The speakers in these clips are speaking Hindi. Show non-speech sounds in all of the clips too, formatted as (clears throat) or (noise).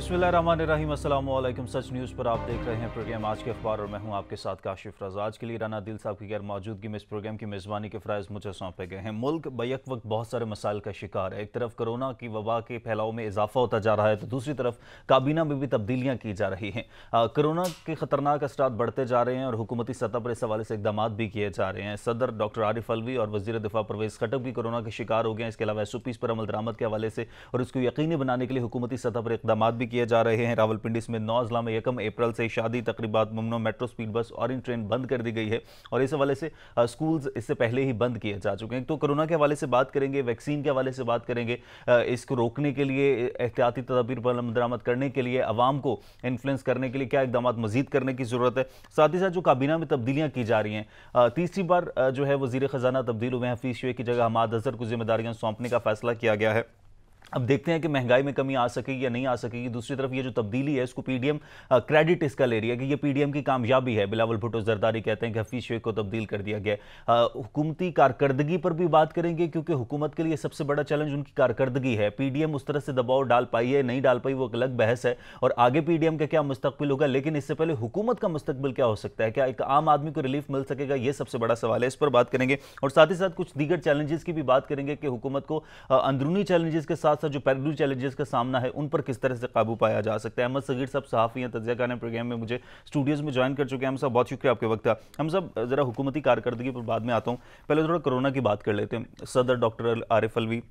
बिस्मिल्लाम सच न्यूज़ पर आप देख रहे हैं प्रोग्राम आज के अखबार और मैं हूं आपके साथ काशिफ रजा आज के लिए राना दिल साहब की गैर मौजूदगी में इस प्रोग्राम की मेज़बानी के फ़रज़ मुझे सौंपे गए हैं मुल्क बैक वक्त बहुत सारे मसाइल का शिकार है एक तरफ कोरोना की वबा के फैलाव में इजाफा होता जा रहा है तो दूसरी तरफ काबीना में भी तब्दीलियाँ की जा रही हैं कोरोना के ख़तरनाक असरा बढ़ते जा रहे हैं और हुकूमती सतह पर इस हवाले से इकदाम भी किए जा रहे हैं सदर डॉक्टर आरिफ अलवी और वजी दिफा परवेज़ खटक भी कोरोना के शिकार हो गए हैं इसके अलावा एस ओ पीज़ पर अमल दरामद के हवाले से और इसको यकीनी बनाने के लिए हुकूमती सतह पर इकदाम भी किए जा रहे हैं रावलपिंडी समेत नौ जिला में यकम अप्रैल से शादी तकरीबा मुमनो मेट्रो स्पीड बस और इन ट्रेन बंद कर दी गई है और इस हवाले से स्कूल इससे पहले ही बंद किए जा चुके हैं तो कोरोना के हवाले से बात करेंगे वैक्सीन के हवाले से बात करेंगे इसको रोकने के लिए एहतियाती तदाबीर पर दरामद करने के लिए आवाम को इन्फ्लुएंस करने के लिए क्या इकदाम मजीद करने की ज़रूरत है साथ ही साथ जो काबीना में तब्दीलियां की जा रही हैं तीसरी बार जो है वजीर खजाना तब्दील हुए हैं हफीज शुए की जगह हमाद अजहर को जिम्मेदारियां सौंपने का फैसला किया गया है अब देखते हैं कि महंगाई में कमी आ सकेगी या नहीं आ सकेगी दूसरी तरफ ये जो तब्दीली है इसको पीडीएम क्रेडिट इसका ले रही है कि ये पीडीएम की कामयाबी है बिलावल भुटो जरदारी कहते हैं कि हफीज शेख को तब्दील कर दिया गया हुकूमती कारकर्दगी पर भी बात करेंगे क्योंकि हुकूमत के लिए सबसे बड़ा चैलेंज उनकी कारकर्दगी है पीडीएम उस तरह से दबाव डाल पाई है नहीं डाल पाई वो एक अलग बहस है और आगे पीडीएम का क्या मुस्तबिल होगा लेकिन इससे पहले हुकूमत का मुस्तबिल क्या हो सकता है क्या एक आम आदमी को रिलीफ मिल सकेगा ये सबसे बड़ा सवाल है इस पर बात करेंगे और साथ ही साथ कुछ दीगर चैलेंजेस की भी बात करेंगे कि हुकूमत को अंदरूनी चैलेंजेस के साथ साथ साथ जो पैरलू चैलेंजेस का सामना है उन पर किस तरह से काबू पाया जा सकता है अहमद सगीर साहब सहाफ़ी या तजिया खान प्रोग्राम में मुझे स्टूडियोज़ में ज्वाइन कर चुके हैं हम साहब बहुत शुक्रिया आपके वक्त का हम साहब ज़रा हुकूमती कारकर्दगी पर बाद में आता हूँ पहले थोड़ा कोरोना की बात कर लेते हैं सदर डॉक्टर आरिफ अलवी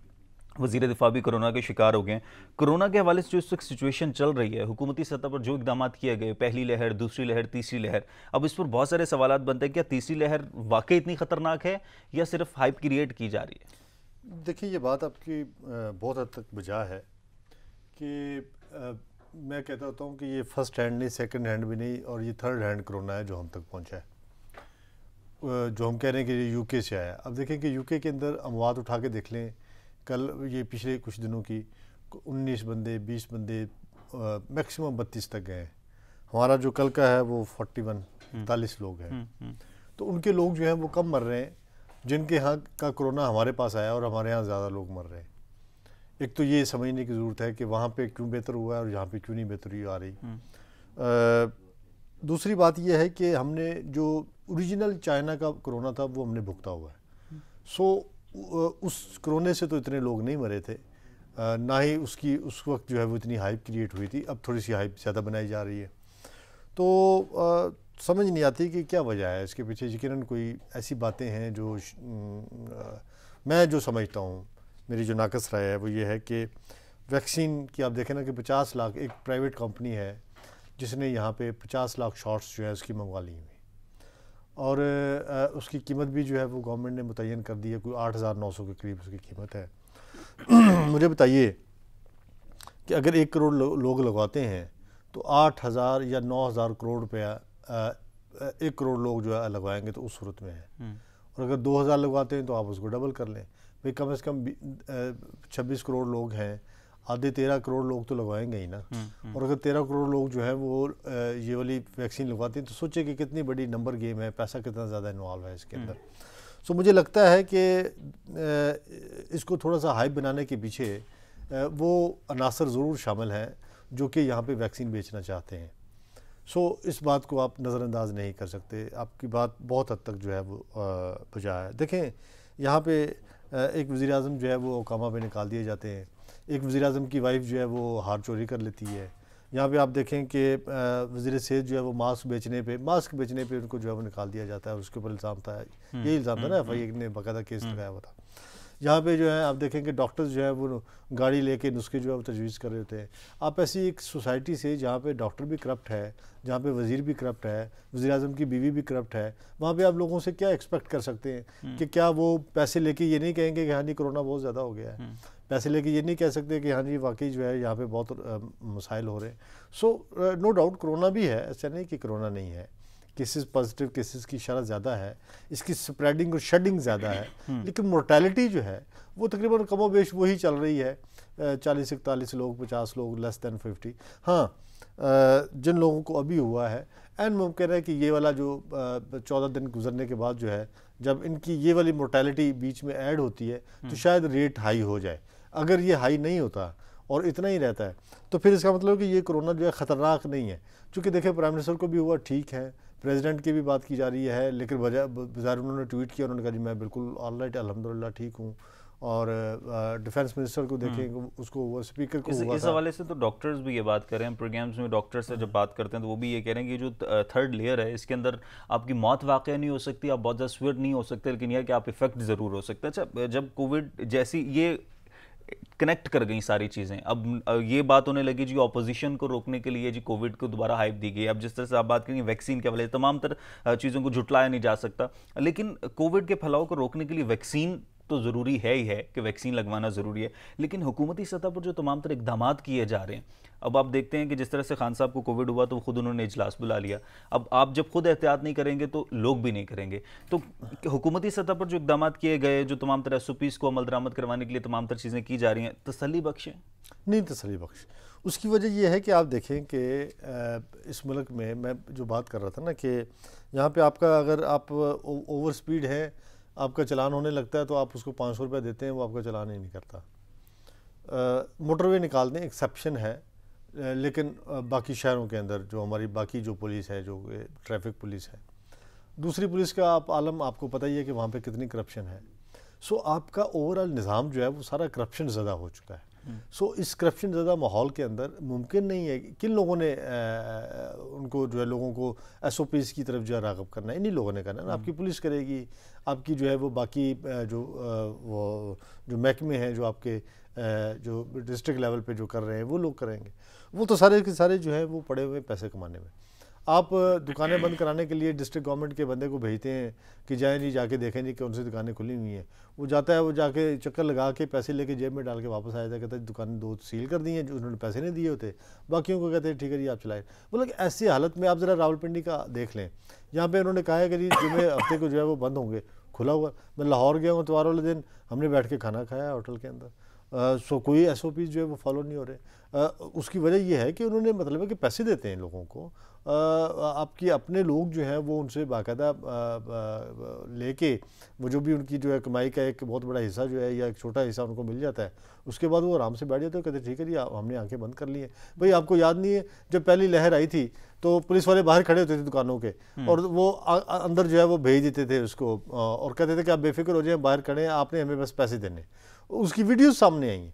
वजीर दिफा भी कोरोना के शिकार हो गए हैं कोरोना के हवाले से जो इस वक्त सिचुएशन चल रही है हुकूमती सतह पर जो इकदाम किए गए पहली लहर दूसरी लहर तीसरी लहर अब इस पर बहुत सारे सवाल बनते हैं क्या तीसरी लहर वाकई इतनी ख़तरनाक है या सिर्फ हाइप क्रिएट की जा रही है देखिए ये बात आपकी बहुत हद तक बजा है कि आ, मैं कहता होता हूँ कि ये फर्स्ट हैंड नहीं सेकंड हैंड भी नहीं और ये थर्ड हैंड कोरोना है जो हम तक पहुँचा है जो हम कह रहे हैं कि ये यूके से आया अब देखें कि यूके के अंदर अमवात उठा के देख लें कल ये पिछले कुछ दिनों की 19 बंदे 20 बंदे मैक्सिमम बत्तीस तक गए हैं हमारा जो कल का है वो 41 वन हम्म। लोग हैं हम्म, हम्म। तो उनके लोग जो हैं वो कम मर रहे हैं जिनके यहाँ का कोरोना हमारे पास आया और हमारे यहाँ ज़्यादा लोग मर रहे हैं एक तो ये समझने की ज़रूरत है कि वहाँ पे क्यों बेहतर हुआ है और यहाँ पे क्यों नहीं बेहतरी आ रही आ, हम्म। दूसरी बात यह है कि हमने जो ओरिजिनल चाइना का कोरोना था वो हमने भुगता हुआ है सो उस कोरोने से तो इतने लोग नहीं मरे थे ना ही उसकी उस वक्त जो है वो इतनी हाइप क्रिएट हुई थी अब थोड़ी सी हाइप ज़्यादा बनाई जा रही है तो समझ नहीं आती कि क्या वजह है इसके पीछे यकीन कोई ऐसी बातें हैं जो मैं जो समझता हूँ मेरी जो नाकस राय है वो ये है कि वैक्सीन की आप देखें ना कि 50 लाख एक प्राइवेट कंपनी है जिसने यहाँ पे 50 लाख शॉट्स जो है उसकी मंगवा ली हुई और उसकी कीमत भी जो है वो गवर्नमेंट ने मुतन कर दी है कोई आठ हज़ार नौ सौ के करीब उसकी कीमत है (clears throat) मुझे बताइए कि अगर एक करोड़ लोग लगवाते हैं तो आठ हज़ार या नौ हज़ार करोड़ रुपया एक करोड़ लोग जो है लगवाएंगे तो उस सूरत में है हम्म। और अगर दो हज़ार लगवाते हैं तो आप उसको डबल कर लें भाई कम से कम छब्बीस करोड़ लोग हैं आधे तेरह करोड़ लोग तो लगवाएंगे ही ना हम्म, हम्म। और अगर तेरह करोड़ लोग जो है वो ये वाली वैक्सीन लगवाते हैं तो सोचे कि कितनी बड़ी नंबर गेम है पैसा कितना ज़्यादा इन्वॉल्व है इसके अंदर सो मुझे लगता है कि इसको थोड़ा सा हाइप बनाने के पीछे वो अनासर ज़रूर शामिल हैं जो कि यहाँ पे वैक्सीन बेचना चाहते हैं सो इस बात को आप नज़रअंदाज नहीं कर सकते आपकी बात बहुत हद तक जो है वो बुझा है देखें यहाँ पे एक वज़ी अजम जो है वो ओकामा पे निकाल दिए जाते हैं एक वज़ी अजम की वाइफ जो है वो हार चोरी कर लेती है यहाँ पे आप देखें कि वजीर सेहत जो है वो मास्क बेचने पे मास्क बेचने पे उनको जो है वो निकाल दिया जाता है उसके ऊपर इल्ज़ाम था हम्म, यही इल्ज़ाम था ना हम्म, एफ आई ए हम्म। ने बाकायदा केस लगाया हुआ था जहाँ पे जो है आप देखेंगे डॉक्टर्स जो है वो गाड़ी लेके नुस्खे जो है वो तजवीज़ कर रहे होते हैं आप ऐसी एक सोसाइटी से जहाँ पे डॉक्टर भी करप्ट है जहाँ पे वज़ीर भी करप्ट है वज़ी अजम की बीवी भी करप्ट है वहाँ पे आप लोगों से क्या एक्सपेक्ट कर सकते हैं हम्म। कि क्या वो पैसे लेके ये नहीं कहेंगे कि हाँ जी कोरोना बहुत ज़्यादा हो गया है हम्म। पैसे लेके ये नहीं कह सकते कि हाँ जी वाकई जो है यहाँ पर बहुत मसाइल हो रहे हैं सो नो डाउट कोरोना भी है ऐसा नहीं कि कोरोना नहीं है केसेस पॉजिटिव केसेस की इशारा ज़्यादा है इसकी स्प्रेडिंग और शेडिंग ज़्यादा है (clears throat) हम्म। लेकिन मोर्टेलिटी जो है वो तकरीबन कमो बेश वही चल रही है चालीस इकतालीस लोग पचास लोग लेस दैन फिफ्टी हाँ जिन लोगों को अभी हुआ है एन मुमकिन है कि ये वाला जो चौदह दिन गुजरने के बाद जो है जब इनकी ये वाली मोर्टेलिटी बीच में ऐड होती है तो हम्म। शायद रेट हाई हो जाए अगर ये हाई नहीं होता और इतना ही रहता है तो फिर इसका मतलब कि ये कोरोना जो है ख़तरनाक नहीं है चूँकि देखिए प्राइम मिनिस्टर को भी हुआ ठीक है प्रेसिडेंट की भी बात की जा रही है लेकिन बाजार उन्होंने ट्वीट किया उन्होंने कहा जी मैं बिल्कुल ऑल राइट अलहमदिल्ला ठीक हूँ और डिफेंस मिनिस्टर को देखें हम्म। उसको वो स्पीकर को इस, इस हवाले से तो डॉक्टर्स भी ये बात कर रहे हैं प्रोग्राम्स में डॉक्टर्स से जब बात करते हैं तो वो भी ये कह रहे हैं कि जो थर्ड लेयर है इसके अंदर आपकी मौत वाक़ नहीं हो सकती आप बहुत ज़्यादा स्वियर नहीं हो सकते लेकिन यह कि आप इफेक्ट ज़रूर हो सकते अच्छा जब कोविड जैसी ये कनेक्ट कर गई सारी चीज़ें अब ये बात होने लगी जी ऑपोजिशन को रोकने के लिए जी कोविड को दोबारा हाइप दी गई अब जिस तरह से आप बात करेंगे वैक्सीन के वाले तमाम तरह चीज़ों को जुटलाया नहीं जा सकता लेकिन कोविड के फैलाव को रोकने के लिए वैक्सीन तो ज़रूरी है ही है कि वैक्सीन लगवाना ज़रूरी है लेकिन हुकूमती सतह पर जो तमाम तरह इकदाम किए जा रहे हैं अब आप देखते हैं कि जिस तरह से खान साहब को कोविड हुआ तो खुद उन्होंने इजलास बुला लिया अब आप जब खुद एहतियात नहीं करेंगे तो लोग भी नहीं करेंगे तो हुकूमती सतह पर जो इकदाम किए गए जो तमाम तरह सुपीस को अमल दरामद करवाने के लिए तमाम तरह चीज़ें की जा रही हैं तसली बख्शें नहीं तसली बख्श उसकी वजह यह है कि आप देखें कि इस मुल्क में मैं जो बात कर रहा था ना कि यहाँ पर आपका अगर आप ओवर स्पीड हैं आपका चलान होने लगता है तो आप उसको पाँच सौ रुपया देते हैं वो आपका चलान ही नहीं करता मोटरवे निकाल दें एक्सेप्शन है लेकिन बाकी शहरों के अंदर जो हमारी बाकी जो पुलिस है जो ट्रैफिक पुलिस है दूसरी पुलिस का आप आलम आपको पता ही है कि वहाँ पे कितनी करप्शन है सो आपका ओवरऑल निज़ाम जो है वो सारा करप्शन ज़्यादा हो चुका है सो so, इस करप्शन ज़्यादा माहौल के अंदर मुमकिन नहीं है किन लोगों ने आ, उनको जो है लोगों को एस ओ पीज़ की तरफ जो है रागब करना है इन्हीं लोगों ने करना है आपकी पुलिस करेगी आपकी जो है वो बाकी जो वो जो महकमे हैं जो आपके जो डिस्ट्रिक्ट लेवल पे जो कर रहे हैं वो लोग करेंगे वो तो सारे के सारे जो है वो पड़े हुए पैसे कमाने में आप दुकानें बंद कराने के लिए डिस्ट्रिक्ट गवर्नमेंट के बंदे को भेजते हैं कि जाएँ जी जाके देखें जी कौन सी दुकानें खुली हुई हैं वो जाता है वो जाके चक्कर लगा के पैसे लेके जेब में डाल के वापस आ जाता है कहता है दुकान दो सील कर दी हैं जो उन्होंने पैसे नहीं दिए होते बाकियों को कहते हैं ठीक है जी आप चलाएं मतलब ऐसी हालत में आप ज़रा रावलपिंडी का देख लें यहाँ पर उन्होंने कहा है कि जी जुमे हफ्ते को जो है वो बंद होंगे खुला हुआ मैं लाहौर गया हूँ इतवार वाले दिन हमने बैठ के खाना खाया होटल के अंदर सो uh, कोई एस जो है वो फॉलो नहीं हो रहे uh, उसकी वजह ये है कि उन्होंने मतलब है कि पैसे देते हैं लोगों को uh, आपके अपने लोग जो हैं वो उनसे बाकायदा लेके वो जो भी उनकी जो है कमाई का एक बहुत बड़ा हिस्सा जो है या एक छोटा हिस्सा उनको मिल जाता है उसके बाद वो आराम से बैठ जाते हैं कहते ठीक है जी हमने आंखें बंद कर ली हैं भाई आपको याद नहीं है जब पहली लहर आई थी तो पुलिस वाले बाहर खड़े होते थे दुकानों के हम्म। और वो आ, अंदर जो है वो भेज देते थे उसको और कहते थे कि आप बेफिक्र हो जाए बाहर खड़े हैं आपने हमें बस पैसे देने उसकी वीडियो सामने आई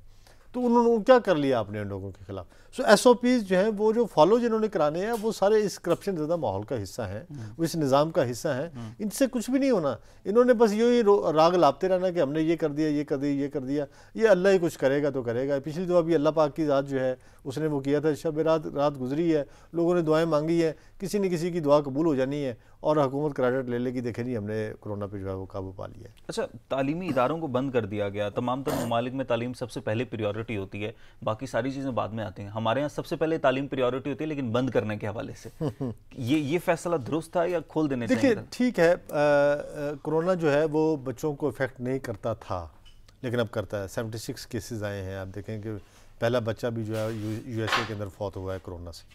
तो उन्होंने क्या कर लिया आपने उन लोगों के खिलाफ सो एस ओ पीज जो हैं वो जो फॉलो जिन्होंने कराने हैं वो सारे इस करप्शन ज़्यादा माहौल का हिस्सा हैं वो इस निज़ाम का हिस्सा है इनसे कुछ भी नहीं होना इन्होंने बस यूँ ही राग लापते रहना कि हमने ये कर दिया ये कर दिया ये कर दिया ये अल्लाह ही कुछ करेगा तो करेगा पिछली दुआ भी अल्लाह पाक की ज़ात जो है उसने वो किया था शब रात रात गुजरी है लोगों ने दुआएं मांगी हैं किसी न किसी की दुआ कबूल हो जानी है और हुकूमत क्रेडिट ले लेगी देखे नहीं हमने कोरोना पर जो है वो काबू पा लिया अच्छा तालीमी इदारों को बंद कर दिया गया तमाम तर ममालिक में तालीम सबसे पहले प्रियॉरिटी होती है बाकी सारी चीज़ें बाद में आती हैं हम हमारे यहाँ सबसे पहले तालीम प्रायोरिटी होती है लेकिन बंद करने के हवाले से (laughs) ये ये फैसला दुरुस्त था या खोल देने देखिए ठीक है कोरोना जो है वो बच्चों को इफेक्ट नहीं करता था लेकिन अब करता है सेवेंटी सिक्स केसेज आए हैं आप देखें कि पहला बच्चा भी जो है यू एस ए के अंदर फौत हुआ है कोरोना से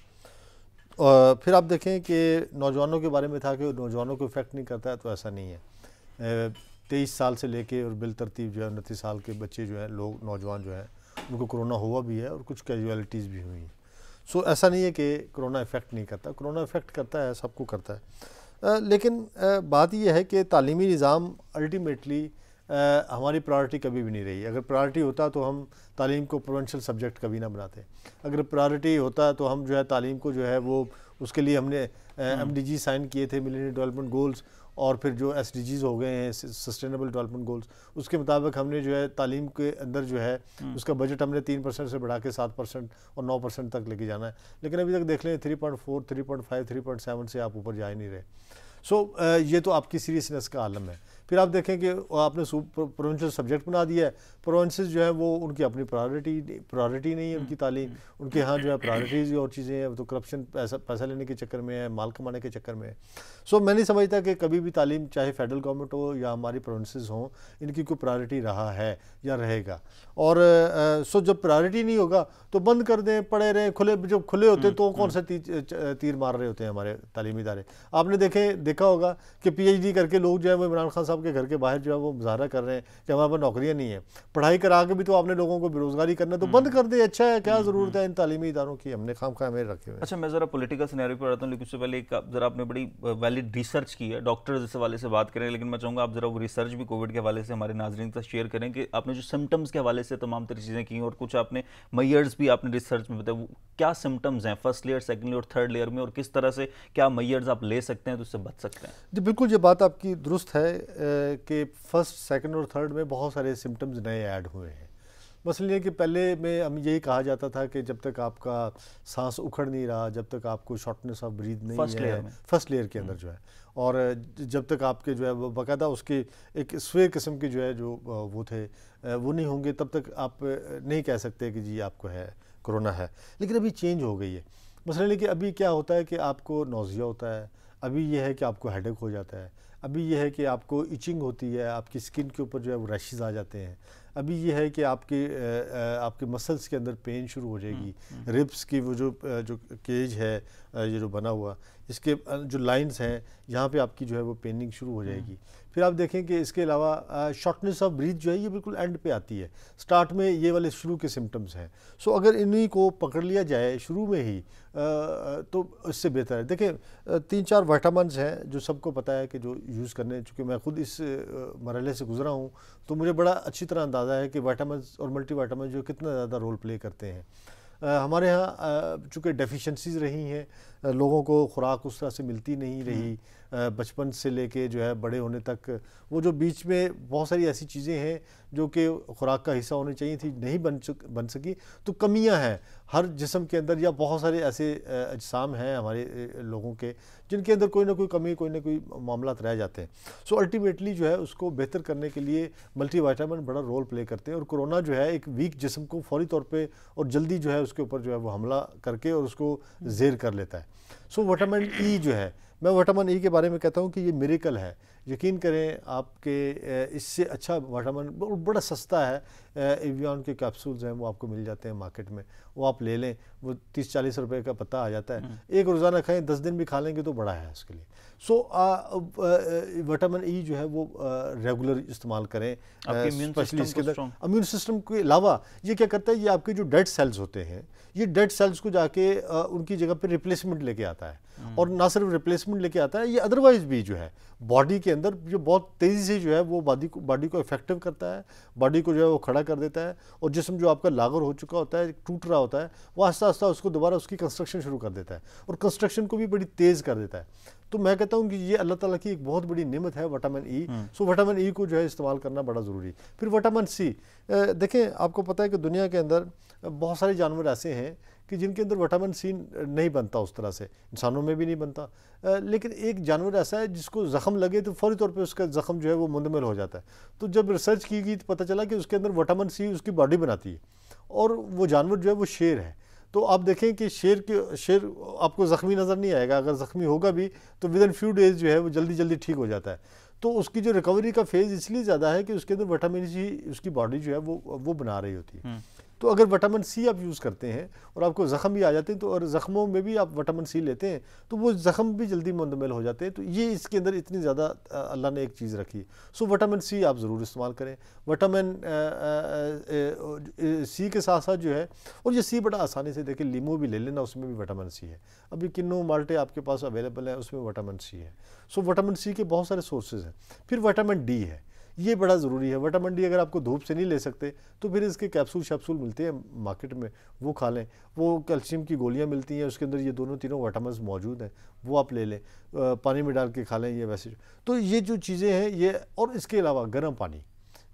और फिर आप देखें कि नौजवानों के बारे में था कि नौजवानों को इफेक्ट नहीं करता है तो ऐसा नहीं है तेईस साल से लेके और बिल तरतीब जो है उनतीस साल के बच्चे जो हैं लोग नौजवान जो हैं उनको कोरोना हुआ भी है और कुछ कैजुअलिटीज़ भी हुई हैं सो so, ऐसा नहीं है कि कोरोना इफ़ेक्ट नहीं करता कोरोना इफ़ेक्ट करता है सबको करता है आ, लेकिन आ, बात यह है कि तालीमी निज़ाम अल्टीमेटली हमारी प्रायोरिटी कभी भी नहीं रही अगर प्रायरिटी होता तो हम तालीम को प्रोवेंशल सब्जेक्ट कभी ना बनाते अगर प्रायरिटी होता तो हम जो है तालीम को जो है वो उसके लिए हमने एम डी जी साइन किए थे मिलेनियम डेवलपमेंट गोल्स और फिर जो एस डी जीज हो गए हैं सस्टेनेबल डेवलपमेंट गोल्स उसके मुताबिक हमने जो है तालीम के अंदर जो है हम्म। उसका बजट हमने तीन परसेंट से बढ़ा के सात परसेंट और नौ परसेंट तक लेके जाना है लेकिन अभी तक देख लें three point four three point five three point seven से आप ऊपर जा ही नहीं रहे सो so, ये तो आपकी सीरियसनेस का आलम है फिर आप देखें कि आपने प्रोविंशियल सब्जेक्ट बना दिया है प्रोविंसेस जो है वो उनकी अपनी प्रायोरिटी प्रायोरिटी नहीं है उनकी तालीम उनके यहाँ जो है प्रायोरिटीज़ और चीज़ें हैं तो करप्शन पैसा पैसा लेने के चक्कर में है माल कमाने के चक्कर में है सो मैं नहीं समझता कि कभी भी तालीम चाहे फेडरल गवर्नमेंट हो या हमारी प्रोविंसेस हों इनकी कोई प्रायोरिटी रहा है या रहेगा और सो जब प्रायोरिटी नहीं होगा तो बंद कर दें पड़े रहें खुले जब खुले होते तो हम्म, कौन हम्म। से तीर मार रहे होते हैं हमारे तालीमी इदारे आपने देखें देखा होगा कि पी करके लोग जो है वो इमरान खान साहब साहब के घर के बाहर जो है वो मुजाहरा कर रहे हैं कि हमारे पास नौकरियाँ नहीं है पढ़ाई करा के भी तो आपने लोगों को बेरोजगारी करना है तो बंद हम्म। कर दे अच्छा है क्या हम्म, ज़रूरत है हम्म। इन तालीमी इदारों की हमने खाम खा हमें रखे हुए अच्छा मैं ज़रा पोलिटिकल सिनेरियो पर रहता हूँ लेकिन उससे पहले एक ज़रा आपने बड़ी वैलिड रिसर्च की है डॉक्टर इस हवाले से बात करें लेकिन मैं चाहूँगा आप ज़रा वो रिसर्च भी कोविड के हवाले से हमारे नाजरन के शेयर करें कि आपने जो सिम्टम्स के हवाले से तमाम तरह चीज़ें की और कुछ आपने मैयर्स भी आपने रिसर्च में बताया क्या सिम्टम्स हैं first layer second layer third layer में और किस तरह से क्या मैयर्स आप ले सकते हैं तो उससे बच सकते हैं जी बिल्कुल ये बात आपकी दुरुस्त है के फर्स्ट सेकंड और थर्ड में बहुत सारे सिम्टम्स नए ऐड हुए हैं मसलन ये कि पहले में हम यही कहा जाता था कि जब तक आपका सांस उखड़ नहीं रहा जब तक आपको शॉर्टनेस ऑफ ब्रीद नहीं first है फर्स्ट लेयर के अंदर हम्म। जो है और जब तक आपके जो है वो बाकायदा उसके एक स्वे किस्म के जो है जो वो थे वो नहीं होंगे तब तक आप नहीं कह सकते कि जी आपको है कोरोना है लेकिन अभी चेंज हो गई है मसला कि अभी क्या होता है कि आपको नोज़िया होता है अभी यह है कि आपको हेडेक हो जाता है अभी यह है कि आपको इचिंग होती है आपकी स्किन के ऊपर जो है वो रैशेज़ आ जाते हैं अभी यह है कि आपके आपके मसल्स के अंदर पेन शुरू हो जाएगी रिब्स हम्म, हम्म। की वो जो जो केज है ये जो बना हुआ इसके जो लाइंस हैं यहाँ पे आपकी जो है वो पेनिंग शुरू हो जाएगी हम्म। फिर आप देखें कि इसके अलावा शॉर्टनेस ऑफ ब्रीथ जो है ये बिल्कुल एंड पे आती है स्टार्ट में ये वाले शुरू के सिम्टम्स हैं सो अगर इन्हीं को पकड़ लिया जाए शुरू में ही तो इससे बेहतर है देखें तीन चार वाइटामस हैं जो सबको पता है कि जो यूज़ करने चूँकि मैं ख़ुद इस मरहले से गुजरा हूँ तो मुझे बड़ा अच्छी तरह अंदाज़ा है कि वाइटामस और मल्टी वाइटामस जो कितना ज़्यादा रोल प्ले करते हैं हमारे यहाँ चूँकि डेफिशेंसीज रही हैं लोगों को खुराक उस तरह से मिलती नहीं रही हम्म। बचपन से लेके जो है बड़े होने तक वो जो बीच में बहुत सारी ऐसी चीज़ें हैं जो कि खुराक का हिस्सा होनी चाहिए थी नहीं बन चुक बन सकी तो कमियां हैं हर जिसम के अंदर या बहुत सारे ऐसे अजसाम हैं हमारे लोगों के जिनके अंदर कोई ना कोई कमी कोई ना कोई मामला रह जाते हैं सो अल्टीमेटली जो है उसको बेहतर करने के लिए मल्टी वाइटामिन बड़ा रोल प्ले करते हैं और कोरोना जो है एक वीक जिसम को फौरी तौर पर और जल्दी जो है उसके ऊपर जो है वो हमला करके और उसको हम्म। जेर कर लेता है सो वटामिन ई जो है मैं वटामन ई के बारे में कहता हूँ कि ये मेरिकल है यकीन करें आपके इससे अच्छा वाटामिन बड़ा सस्ता है एवियन के कैप्सूल्स हैं वो आपको मिल जाते हैं मार्केट में वो आप ले लें वो तीस चालीस रुपए का पत्ता आ जाता है हम्म। एक रोज़ाना खाएं दस दिन भी खा लेंगे तो बड़ा है उसके लिए सो वाटामिन ई जो है वो रेगुलर इस्तेमाल करें स्पेशली इसके अंदर इम्यून सिस्टम के अलावा ये क्या करता है ये आपके जो डेड सेल्स होते हैं ये डेड सेल्स को जाके उनकी जगह पर रिप्लेसमेंट लेके आता है और ना सिर्फ रिप्लेसमेंट लेके आता है ये अदरवाइज भी जो है बॉडी के अंदर जो बहुत तेज़ी से जो है वो बॉडी को बॉडी को इफेक्टिव करता है बॉडी को जो है वो खड़ा कर देता है और जिसम जो आपका लागर हो चुका होता है टूट रहा होता है वो आस्ता आस्ता उसको दोबारा उसकी कंस्ट्रक्शन शुरू कर देता है और कंस्ट्रक्शन को भी बड़ी तेज़ कर देता है तो मैं कहता हूँ कि ये अल्लाह ताला की एक बहुत बड़ी नियमत है वटामिन ई सो वटामिन ई को जो है इस्तेमाल करना बड़ा ज़रूरी फिर वटामिन सी देखें आपको पता है कि दुनिया के अंदर बहुत सारे जानवर ऐसे हैं कि जिनके अंदर विटामिन सी नहीं बनता उस तरह से इंसानों में भी नहीं बनता लेकिन एक जानवर ऐसा है जिसको ज़ख़म लगे तो फौरी तौर पर उसका ज़ख़म जो है वो मुंदमिल हो जाता है तो जब रिसर्च की गई तो पता चला कि उसके अंदर विटामिन सी उसकी बॉडी बनाती है और वो जानवर जो है वो शेर है तो आप देखें कि शेर के शेर आपको ज़ख्मी नज़र नहीं आएगा अगर ज़ख्मी होगा भी तो विद इन फ्यू डेज़ जो है वो जल्दी जल्दी ठीक हो जाता है तो उसकी जो रिकवरी का फेज़ इसलिए ज़्यादा है कि उसके अंदर विटामिन सी उसकी बॉडी जो है वो वो बना रही होती है हम्म। तो अगर विटामिन सी आप यूज़ करते हैं और आपको ज़ख़म भी आ जाते हैं तो और ज़ख़मों में भी आप विटामिन सी लेते हैं तो वो ज़ख़म भी जल्दी मुंदमिल हो जाते हैं तो ये इसके अंदर इतनी ज़्यादा अल्लाह ने एक चीज़ रखी सो विटामिन सी आप ज़रूर इस्तेमाल करें विटामिन सी के साथ साथ जो है और ये सी बड़ा आसानी से देखें लीमू भी ले लेना उसमें भी विटामिन सी है अभी किन्नो माल्टे आपके पास अवेलेबल है उसमें विटामिन सी है सो विटामिन सी के बहुत सारे सोर्सेज हैं फिर विटामिन डी है ये बड़ा ज़रूरी है डी अगर आपको धूप से नहीं ले सकते तो फिर इसके कैप्सूल शैप्सूल मिलते हैं मार्केट में वो खा लें वो कैल्शियम की गोलियाँ मिलती हैं उसके अंदर ये दोनों तीनों वटामस मौजूद हैं वो आप ले लें पानी में डाल के खा लें ये वैसे तो ये जो चीज़ें हैं ये और इसके अलावा गर्म पानी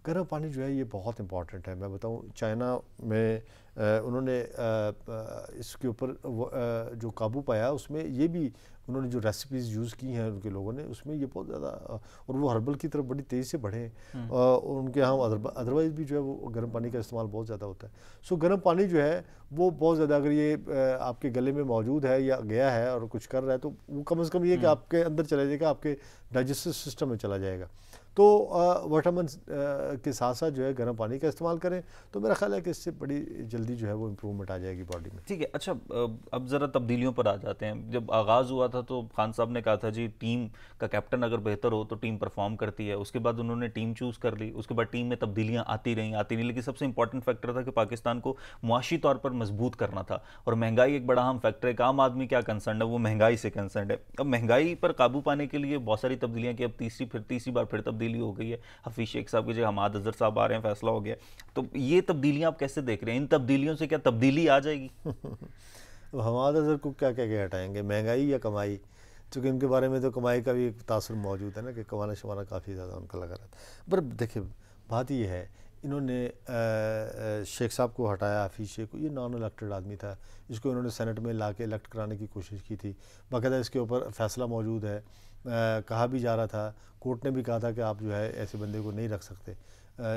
गर्म पानी जो है ये बहुत इंपॉर्टेंट है मैं बताऊँ चाइना में उन्होंने इसके ऊपर जो काबू पाया उसमें ये भी उन्होंने जो रेसिपीज़ यूज़ की हैं उनके लोगों ने उसमें ये बहुत ज़्यादा और वो हर्बल की तरफ बड़ी तेज़ी से बढ़े और हम्म। उनके यहाँ अदरवाइज़ भी जो है वो गर्म पानी का इस्तेमाल बहुत ज़्यादा होता है सो गर्म पानी जो है वो बहुत ज़्यादा अगर ये आपके गले में मौजूद है या गया है और कुछ कर रहा है तो वो कम अज़ कम ये कि हम्म। आपके अंदर चला जाएगा आपके डाइजेस्टिव सिस्टम में चला जाएगा तो वाटामिन के साथ साथ जो है गर्म पानी का इस्तेमाल करें तो मेरा ख्याल है कि इससे बड़ी जल्दी जो है वो इम्प्रूवमेंट आ जाएगी बॉडी में ठीक है अच्छा अब ज़रा तब्दीलियों पर आ जाते हैं जब आगाज़ हुआ था तो खान साहब ने कहा था जी टीम का कैप्टन अगर बेहतर हो तो टीम परफॉर्म करती है उसके बाद उन्होंने टीम चूज़ कर ली उसके बाद टीम में तब्दीलियाँ आती रही आती रही लेकिन सबसे इंपॉर्टेंट फैक्टर था कि पाकिस्तान को मुआशी तौर पर मजबूत करना था और महंगाई एक बड़ा अहम फैक्टर है एक आम आदमी क्या कंसर्न है वो महंगाई से कंसर्न है अब महंगाई पर काबू पाने के लिए बहुत सारी तब्दीलियाँ की अब तीसरी फिर तीसरी बार फिर तब्दील तब्दीली हो गई है हफीज़ शेख साहब की जगह हमाद अजहर साहब आ रहे हैं फैसला हो गया तो ये तब्दीलियाँ आप कैसे देख रहे हैं इन तब्दीलियों से क्या तब्दीली आ जाएगी अब (laughs) तो हमाद अजहर को क्या क्या क्या हटाएंगे महंगाई या कमाई चूँकि इनके बारे में तो कमाई का भी एक तासर मौजूद है ना कि कमाना शमाना काफ़ी ज़्यादा उनका लगा रहा है पर देखिए बात यह है इन्होंने शेख साहब को हटाया हफीज़ शेख को ये नॉन इलेक्टेड आदमी था इसको इन्होंने सेनेट में ला के इलेक्ट कराने की कोशिश की थी बाकायदा इसके ऊपर फैसला मौजूद है कहा भी जा रहा था कोर्ट ने भी कहा था कि आप जो है ऐसे बंदे को नहीं रख सकते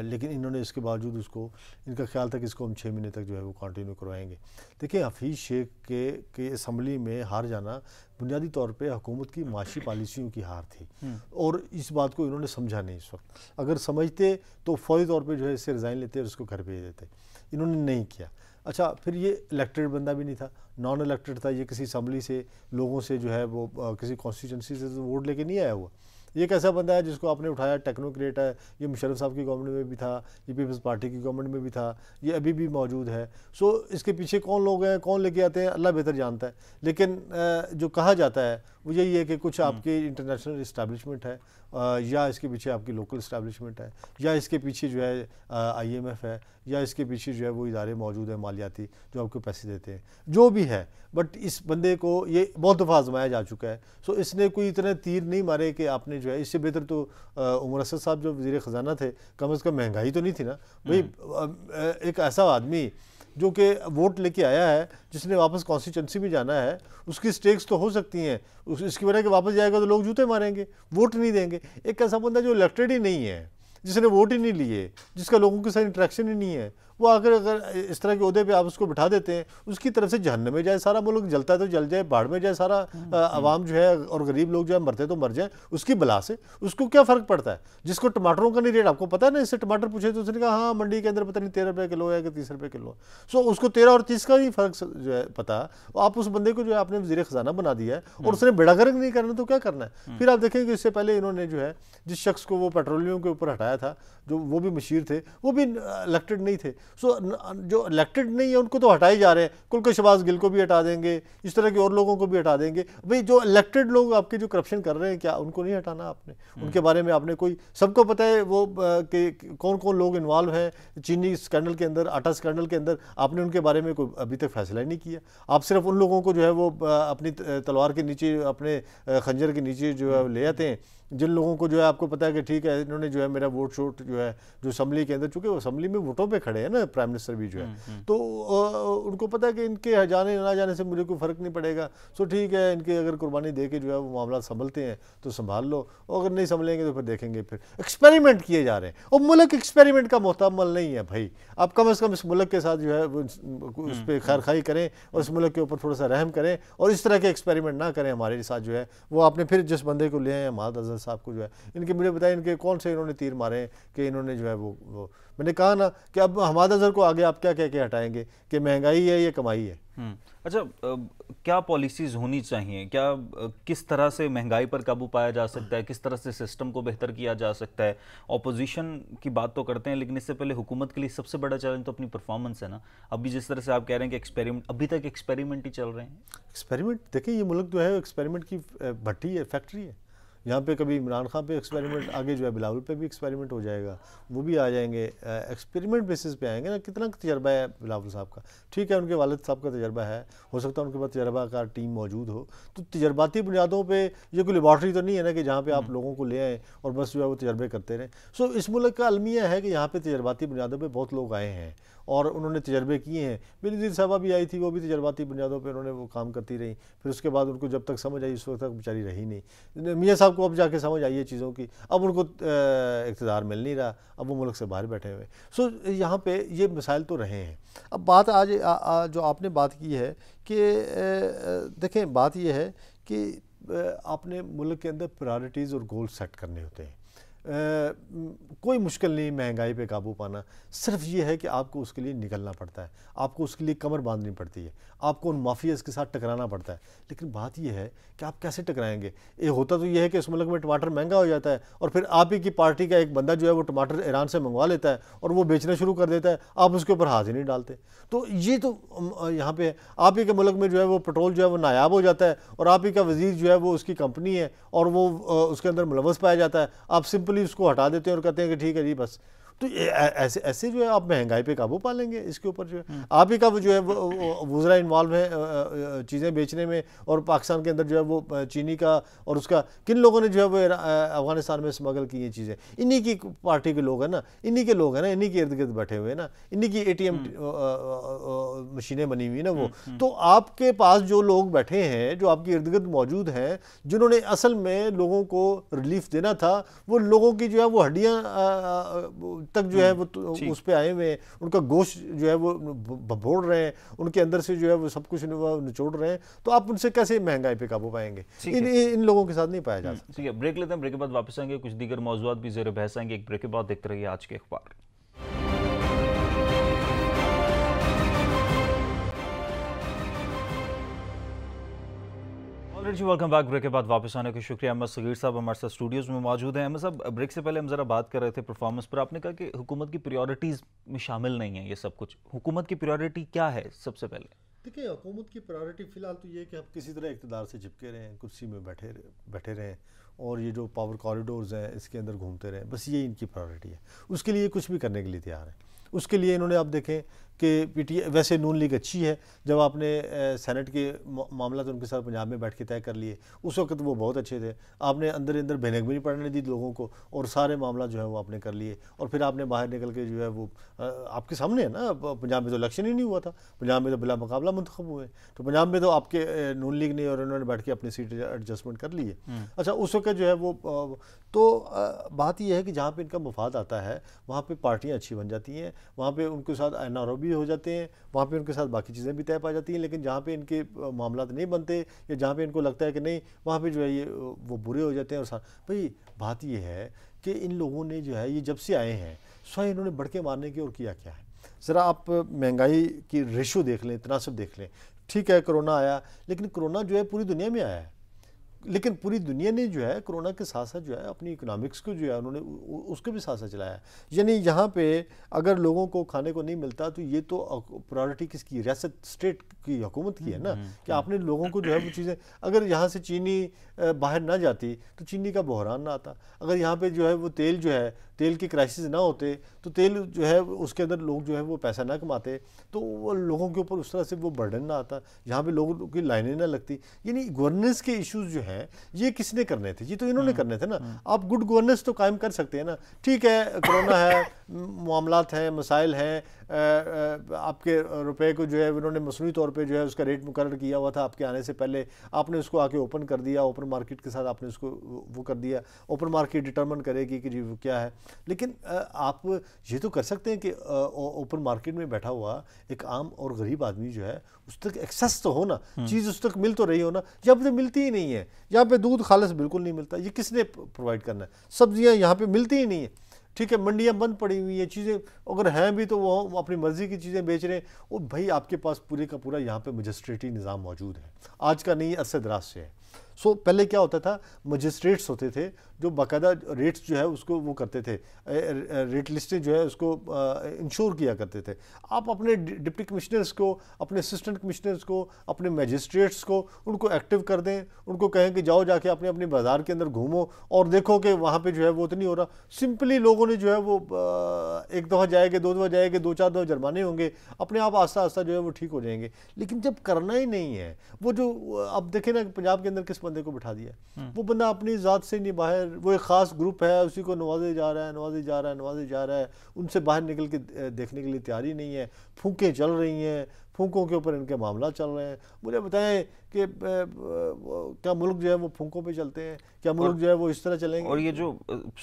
लेकिन इन्होंने इसके बावजूद उसको इनका ख्याल था कि इसको हम छः महीने तक जो है वो कंटिन्यू करवाएंगे देखिए हफीज़ शेख के के असम्बली में हार जाना बुनियादी तौर पे हुकूमत की माशी पॉलिसियों की हार थी हम्म। और इस बात को इन्होंने समझा नहीं इस वक्त अगर समझते तो फौरी तौर पर जो है इसे रिज़ाइन लेते और इसको घर भेज देते इन्होंने नहीं किया अच्छा फिर ये इलेक्टेड बंदा भी नहीं था नॉन इलेक्टेड था ये किसी असम्बली से लोगों से जो है वो आ, किसी कॉन्स्टिट्यूंसी से तो वोट लेके नहीं आया हुआ ये एक ऐसा बंदा है जिसको आपने उठाया टेक्नोक्रेट है ये मुशरफ साहब की गवर्नमेंट में भी था ये पीपल्स पार्टी की गवर्नमेंट में भी था ये अभी भी मौजूद है सो इसके पीछे कौन लोग हैं कौन लेके आते हैं अल्लाह बेहतर जानता है लेकिन जो कहा जाता है वो यही है कि कुछ आपकी इंटरनेशनल इस्टेब्लिशमेंट है या इसके पीछे आपकी लोकल इस्टबलिशमेंट है या इसके पीछे जो है आईएमएफ है या इसके पीछे जो है वो इदारे मौजूद हैं मालियाती जो आपको पैसे देते हैं जो भी है बट इस बंदे को ये बहुत दफ़ा आजमाया जा चुका है सो इसने कोई इतने तीर नहीं मारे कि आपने जो है इससे बेहतर तो उमर असद साहब जो वजी ख़जाना थे कम अज़ कम महंगाई तो नहीं थी ना भाई हम्म। एक ऐसा आदमी जो कि वोट लेके आया है जिसने वापस कॉन्स्टिट्यूंसी में जाना है उसकी स्टेक्स तो हो सकती हैं उस इसकी वजह कि वापस जाएगा तो लोग जूते मारेंगे वोट नहीं देंगे एक ऐसा बंदा जो इलेक्टेड ही नहीं है जिसने वोट ही नहीं लिए जिसका लोगों के साथ इंट्रैक्शन ही नहीं है वो आकर अगर इस तरह के उहदे पे आप उसको बिठा देते हैं उसकी तरफ से जहन में जाए सारा मुल्क जलता है तो जल जाए बाढ़ में जाए सारा हम्म, हम्म। आवाम जो है और गरीब लोग जो है मरते तो मर जाए उसकी बला से उसको क्या फ़र्क पड़ता है जिसको टमाटरों का नहीं रेट आपको पता है ना इससे टमाटर पूछे तो उसने कहा हाँ मंडी के अंदर पता नहीं तेरह रुपये किलो है कि तीस रुपये किलो सो उसको तेरह और तीस का ही फ़र्क जो है पता आप उस बंदे को जो है आपने वजीर ख़जाना बना दिया है और हम्म। उसने बेड़ागर्क नहीं करना तो क्या करना है फिर आप देखेंगे इससे पहले इन्होंने जो है जिस शख्स को वो पेट्रोलियम के ऊपर हटाया था जो वो भी मशीर थे वो भी इलेक्टेड नहीं थे सो जो इलेक्टेड नहीं है उनको तो हटाए जा रहे हैं कुल के शबाज गिल को भी हटा देंगे इस तरह के और लोगों को भी हटा देंगे भाई जो इलेक्टेड लोग आपके जो करप्शन कर रहे हैं क्या उनको नहीं हटाना आपने हम्म। उनके बारे में आपने कोई सबको पता है वो कि कौन कौन लोग इन्वॉल्व हैं चीनी स्कैंडल के अंदर आटा स्कैंडल के अंदर आपने उनके बारे में कोई अभी तक फैसला नहीं किया आप सिर्फ उन लोगों को जो है वो अपनी तलवार के नीचे अपने खंजर के नीचे जो है ले आते हैं जिन लोगों को जो है आपको पता है कि ठीक है इन्होंने जो है मेरा वोट शोट जो है जो असम्बली के अंदर चूंकि वो असम्बली में वोटों पे खड़े हैं ना प्राइम मिनिस्टर भी जो है हम्म, हम्म। तो उनको पता है कि इनके जाने ना जाने से मुझे कोई फ़र्क नहीं पड़ेगा सो ठीक है इनकी अगर कुर्बानी दे के जो है वो मामला संभलते हैं तो संभाल लो और अगर नहीं संभलेंगे तो फिर देखेंगे फिर एक्सपेरिमेंट किए जा रहे हैं और मुल्क एक्सपेरिमेंट का मोहतामल नहीं है भाई आप कम अज़ कम इस मुल्क के साथ जो है उस पर हम्म, खैर खाई करें और इस मुल्क के ऊपर थोड़ा सा रहम करें और इस तरह के एक्सपेरिमेंट ना करें हमारे साथ जो है वो आपने फिर जिस बंदे को ले हैं हमाद अजहर साहब को जो है इनके मुझे बताया इनके कौन से इन्होंने तीर मारे हैं कि इन्होंने जो है वो वो मैंने कहा ना कि अब हमाद अजहर को आगे आप क्या कह के हटाएंगे कि महंगाई है या कमाई है हम्म, अच्छा क्या पॉलिसीज़ होनी चाहिए क्या किस तरह से महंगाई पर काबू पाया जा सकता है किस तरह से सिस्टम को बेहतर किया जा सकता है ऑपोजिशन की बात तो करते हैं लेकिन इससे पहले हुकूमत के लिए सबसे बड़ा चैलेंज तो अपनी परफॉर्मेंस है ना अभी जिस तरह से आप कह रहे हैं कि एक्सपेरिमेंट अभी तक एक्सपेरिमेंट ही चल रहे हैं एक्सपेरिमेंट देखिए ये मुल्क जो है एक्सपेरिमेंट की भट्टी है फैक्ट्री है यहाँ पे कभी इमरान खान पे एक्सपेरिमेंट आगे जो है बिलावल पे भी एक्सपेरिमेंट हो जाएगा वो भी आ जाएंगे एक्सपेरिमेंट बेसिस पे आएंगे ना कितना तजर्बा है बिलावल साहब का ठीक है उनके वालद साहब का तजर्बा है हो सकता है उनके पास तजर्बाकार टीम मौजूद हो तो तजर्बाती बुनियादों पर यह कोई लेबॉटरी तो नहीं है ना कि जहाँ पर आप हम्म। लोगों को ले आएँ और बस जो है वो तजर्बे करते रहें सो इस मुल्क का अलमिया है कि यहाँ पर तजर्बाती बुनियादों पर बहुत लोग आए हैं और उन्होंने तजर्बे किए हैं बिनजीर साहबा भी आई थी वो भी तजर्बाती बुनियादों पर उन्होंने वो काम करती रहीं फिर उसके बाद उनको जब तक समझ आई उस वक्त तक बेचारी रही नहीं मियाँ साहब को अब जाके समझ आई है चीज़ों की अब उनको इकतदार मिल नहीं रहा अब वो मुल्क से बाहर बैठे हुए सो यहाँ पर ये मिसाइल तो रहे हैं अब बात आज जो आपने बात की है कि देखें बात यह है कि आपने मुल्क के अंदर प्रायोरिटीज़ और गोल सेट करने होते हैं कोई मुश्किल नहीं महंगाई पे काबू पाना सिर्फ ये है कि आपको उसके लिए निकलना पड़ता है आपको उसके लिए कमर बांधनी पड़ती है आपको उन माफियाज के साथ टकराना पड़ता है लेकिन बात यह है कि आप कैसे टकराएंगे ये होता तो यह है कि इस मुल्क में टमाटर महंगा हो जाता है और फिर आप ही की पार्टी का एक बंदा जो है वो टमाटर ईरान से मंगवा लेता है और वो बेचना शुरू कर देता है आप उसके ऊपर ही नहीं डालते तो ये तो यहाँ पे आप ही के मुल्क में जो है वो पेट्रोल जो है वो नायाब हो जाता है और आप ही का वजीर जो है वो उसकी कंपनी है और वो उसके अंदर मुलवस पाया जाता है आप सिंपली उसको हटा देते हैं और कहते हैं कि ठीक है जी बस तो ऐसे ऐसे जो है आप महंगाई पे काबू पा लेंगे इसके ऊपर जो है आप ही का जो है वजरा इन्वॉल्व है चीज़ें बेचने में और पाकिस्तान के अंदर जो है वो चीनी का और उसका किन लोगों ने जो है वो अफगानिस्तान में स्मगल की ये चीज़ें इन्हीं की पार्टी के लोग हैं ना इन्हीं के लोग हैं ना इन्हीं के इर्द गिर्द बैठे हुए हैं ना इन्हीं की ए हम्म। मशीनें बनी हुई ना वो हम्म, हम्म। तो आपके पास जो लोग बैठे हैं जो आपके इर्द गिर्द मौजूद हैं जिन्होंने असल में लोगों को रिलीफ देना था वो लोगों की जो है वो हड्डियाँ तक जो है हम्म, वो तो उस पर आए हुए हैं उनका गोश्त जो है वो भोड़ रहे हैं उनके अंदर से जो है वो सब कुछ निचोड़ रहे हैं तो आप उनसे कैसे महंगाई पे काबू पाएंगे इन इन लोगों के साथ नहीं पाया जा हम्म, सकता ठीक है ब्रेक लेते हैं ब्रेक के बाद वापस आएंगे कुछ दीगर मौजूद भी जेर बहस आएंगे एक ब्रेक के बाद देखते रहिए आज के अखबार doctor ji welcome back break के बाद वापस आने का शुक्रिया अहमद सगीर साहब हमारे साथ स्टूडियोज़ में मौजूद हैं अहमद साहब ब्रेक से पहले हम ज़रा बात कर रहे थे परफॉर्मेंस पर आपने कहा कि हुकूमत की प्रायोरिटीज़ में शामिल नहीं है ये सब कुछ हुकूमत की प्रायोरिटी क्या है सबसे पहले देखिए हुकूमत की प्रायोरिटी फ़िलहाल तो ये कि हम किसी तरह इकतदार से चिपके रहें कुर्सी में बैठे बैठे रहें और ये जो पावर कॉरिडोर्स हैं इसके अंदर घूमते रहें बस ये इनकी प्रायोरिटी है उसके लिए कुछ भी करने के लिए तैयार है उसके लिए इन्होंने आप देखें कि पीटीए वैसे नून लीग अच्छी है जब आपने सेनेट के मामला तो उनके साथ पंजाब में बैठ के तय कर लिए उस वक्त वो बहुत अच्छे थे आपने अंदर अंदर बेनक भी नहीं पढ़ने दी लोगों को और सारे मामला जो है वो आपने कर लिए और फिर आपने बाहर निकल के जो है वो आपके सामने है ना पंजाब में तो इलेक्शन ही नहीं हुआ था पंजाब में तो बिला मुकाबला मंतखब हुए तो पंजाब में तो आपके नून लीग ने और उन्होंने बैठ के अपनी सीट एडजस्टमेंट कर ली हम्म। अच्छा उस वक्त जो है वो तो बात यह है कि जहाँ पर इनका मुफाद आता है वहाँ पर पार्टियाँ अच्छी बन जाती हैं वहाँ पर उनके साथ एन आर ओ भी भी हो जाते हैं वहाँ पे उनके साथ बाकी चीज़ें भी तय पा जाती हैं लेकिन जहाँ पे इनके मामला नहीं बनते या जहाँ पे इनको लगता है कि नहीं वहाँ पे जो है ये वो बुरे हो जाते हैं और भाई बात ये है कि इन लोगों ने जो है ये जब से आए हैं स्वयं इन्होंने बढ़के मारने की और किया क्या है ज़रा आप महंगाई की रेशो देख लें तनासब देख लें ठीक है कोरोना आया लेकिन कोरोना जो है पूरी दुनिया में आया है लेकिन पूरी दुनिया ने जो है कोरोना के साथ साथ जो है अपनी इकोनॉमिक्स को जो है उन्होंने उसको भी साथ साथ चलाया यानी यहाँ पे अगर लोगों को खाने को नहीं मिलता तो ये तो प्रायोरिटी किसकी रियासत स्टेट की हुकूमत की है ना हम्म, हम्म, कि आपने हम्म। लोगों को जो है वो चीज़ें अगर यहाँ से चीनी बाहर ना जाती तो चीनी का बहरान ना आता अगर यहाँ पर जो है वो तेल जो है तेल की क्राइसिस ना होते तो तेल जो है उसके अंदर लोग जो है वो पैसा ना कमाते तो वो लोगों के ऊपर उस तरह से वो बर्डन ना आता यहाँ पे लोगों की लाइनें ना लगती यानी गवर्नेंस के इश्यूज जो हैं ये किसने करने थे ये तो इन्होंने हम्म, करने थे ना आप गुड गवर्नेंस तो कायम कर सकते हैं ना ठीक है कोरोना है मामला है मसाइल हैं आपके रुपए को जो है उन्होंने मसनू तौर पर जो है उसका रेट मुकर किया हुआ था आपके आने से पहले आपने उसको आके ओपन कर दिया ओपन मार्केट के साथ आपने उसको वो कर दिया ओपन मार्केट डिटर्मन करेगी कि जी वो क्या है लेकिन आप ये तो कर सकते हैं कि ओपन मार्केट में बैठा हुआ एक आम और गरीब आदमी जो है उस तक एक्सेस तो हो ना हम्म। चीज़ उस तक मिल तो रही हो ना यहाँ पर तो मिलती ही नहीं है यहाँ पर दूध खालस बिल्कुल नहीं मिलता ये किसने प्रोवाइड करना है सब्जियाँ यहाँ पर मिलती ही नहीं है ठीक है मंडियाँ बंद पड़ी हुई हैं चीज़ें अगर हैं भी तो वो अपनी मर्ज़ी की चीज़ें बेच रहे हैं और भाई आपके पास पूरे का पूरा यहाँ पे मजिस्ट्रेटी निज़ाम मौजूद है आज का नहीं असद दराज से है सो so, पहले क्या होता था मजिस्ट्रेट्स होते थे जो बाकायदा रेट्स जो है उसको वो करते थे रेट लिस्टें जो है उसको इंश्योर किया करते थे आप अपने डिप्टी कमिश्नर्स को अपने असिस्टेंट कमिश्नर्स को अपने मजिस्ट्रेट्स को उनको एक्टिव कर दें उनको कहें कि जाओ जाके अपने अपने बाज़ार के अंदर घूमो और देखो कि वहाँ पर जो है वो तो नहीं हो रहा सिंपली लोगों ने जो है वो एक दफ़ा जाएंगे दो दफ़ा जाएंगे दो चार दफ़ा जुर्माने होंगे अपने आप आस्ता आस्ता जो है वो ठीक हो जाएंगे लेकिन जब करना ही नहीं है वो जो अब देखें ना पंजाब के अंदर किस बंदे को बिठा दिया हम्म। वो बंदा अपनी ज़ात से नहीं बाहर वो एक ख़ास ग्रुप है उसी को नवाजे जा रहा है नवाजे जा रहा है नवाजे जा रहा है उनसे बाहर निकल के देखने के लिए तैयारी नहीं है फूकें चल रही हैं फूकों के ऊपर इनके मामला चल रहे हैं मुझे बताएं कि क्या मुल्क जो है वो फूकों पर चलते हैं क्या मुल्क जो है वो इस तरह चलेंगे और ये जो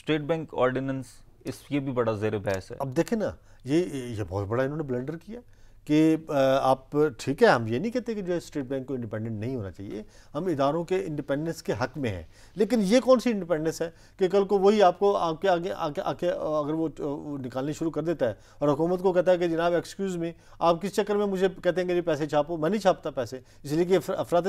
स्टेट बैंक ऑर्डिनेंस इस ये भी बड़ा जेर बहस है अब देखें ना ये ये बहुत बड़ा इन्होंने ब्लेंडर किया कि आप ठीक है हम ये नहीं कहते कि जो है स्टेट बैंक को इंडिपेंडेंट नहीं होना चाहिए हम इदारों के इंडिपेंडेंस के हक में हैं लेकिन ये कौन सी इंडिपेंडेंस है कि कल को वही आपको आपके आगे आके आके अगर वो निकालनी शुरू कर देता है और हुकूमत को कहता है कि जनाब एक्सक्यूज़ में आप किस चक्कर में मुझे कहते हैं कि पैसे छापो मैं नहीं छापता पैसे इसलिए कि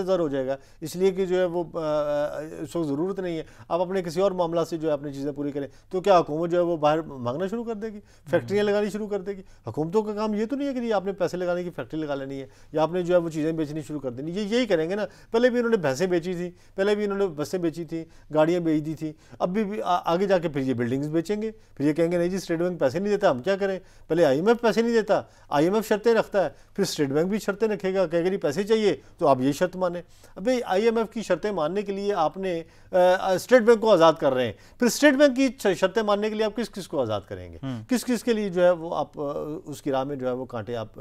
दर हो जाएगा इसलिए कि जो है वो इस वक्त ज़रूरत नहीं है आप अपने किसी और मामला से जो है अपनी चीज़ें पूरी करें तो क्या हुकूमत जो है वो बाहर मांगना शुरू कर देगी फैक्ट्रियाँ लगानी शुरू कर देगी हुकूमतों का काम ये तो नहीं है कि आपने पैसे लगाने की फैक्ट्री लगा लेनी है या आपने जो है वो चीज़ें बेचनी शुरू कर देनी ये यही करेंगे ना पहले भी उन्होंने भैंसें बेची थी पहले भी इन्होंने बसें बेची थी गाड़ियाँ बेच दी थी अब भी, आगे जाके फिर ये बिल्डिंग्स बेचेंगे फिर ये कहेंगे नहीं जी स्टेट बैंक पैसे नहीं देता हम क्या करें पहले आई पैसे नहीं देता आई शर्तें रखता है फिर स्टेट बैंक भी शर्तें रखेगा कहेंगे नहीं पैसे चाहिए तो आप ये शर्त माने अब आई की शर्तें मानने के लिए आपने स्टेट बैंक को आज़ाद कर रहे हैं फिर स्टेट बैंक की शर्तें मानने के लिए आप किस किस को आज़ाद करेंगे हम्म। किस किस के लिए जो है वो आप उसकी राह में जो है वो कांटे आप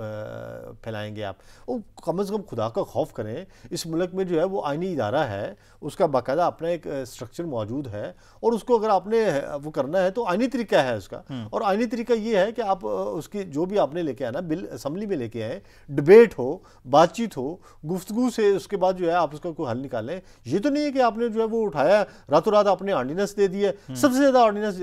फैलाएंगे आप वो कम अज़ कम खुदा का खौफ करें इस मुल्क में जो है वो आइनी इदारा है उसका बाकायदा अपना एक स्ट्रक्चर मौजूद है और उसको अगर आपने वो करना है तो आइनी तरीका है उसका हम्म। और आइनी तरीका ये है कि आप उसकी जो भी आपने लेके आना बिल असम्बली में लेके आए डिबेट हो बातचीत हो गुफ्तु से उसके बाद जो है आप उसका कोई हल निकालें ये तो नहीं है कि आपने जो है वो उठाया रातों रात आपने ऑर्डीनेंस दे दिया हम्म। सबसे ज़्यादा ऑर्डिनेंस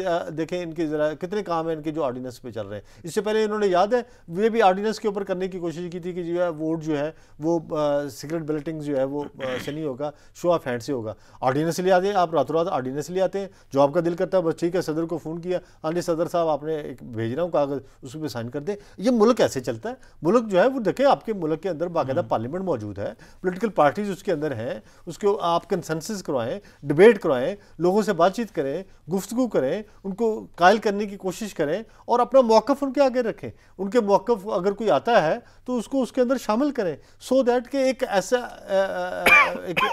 देखें इनके ज़रा कितने काम है इनके जो ऑर्डीनेंस पे चल रहे हैं इससे पहले इन्होंने याद है वे भी ऑर्डीनेंस के ऊपर पर करने की कोशिश की थी कि जो है वोट जो है वो सीक्रेट बैलेटिंग जो है वो से नहीं होगा शो ऑफ हैंड से होगा ऑर्डिनेंस आते हैं आप रातों रात ऑर्डिनेंस आते हैं जो आपका दिल करता है बस ठीक है सदर को फ़ोन किया हाँ जी सदर साहब आपने एक भेज रहा हूँ कागज़ उस पर साइन कर दें ये मुल्क ऐसे चलता है मुल्क जो है वो देखें आपके मुल्क के अंदर बाकायदा पार्लियामेंट हम्म। मौजूद है पोलिटिकल पार्टीज उसके अंदर हैं उसको आप कंसेंसिस करवाएँ डिबेट करवाएँ लोगों से बातचीत करें गुफ्तु करें उनको कायल करने की कोशिश करें और अपना मौक़ उनके आगे रखें उनके मौक़ अगर कोई आता आता है तो उसको उसके अंदर शामिल करें सो so दैट के एक ऐसा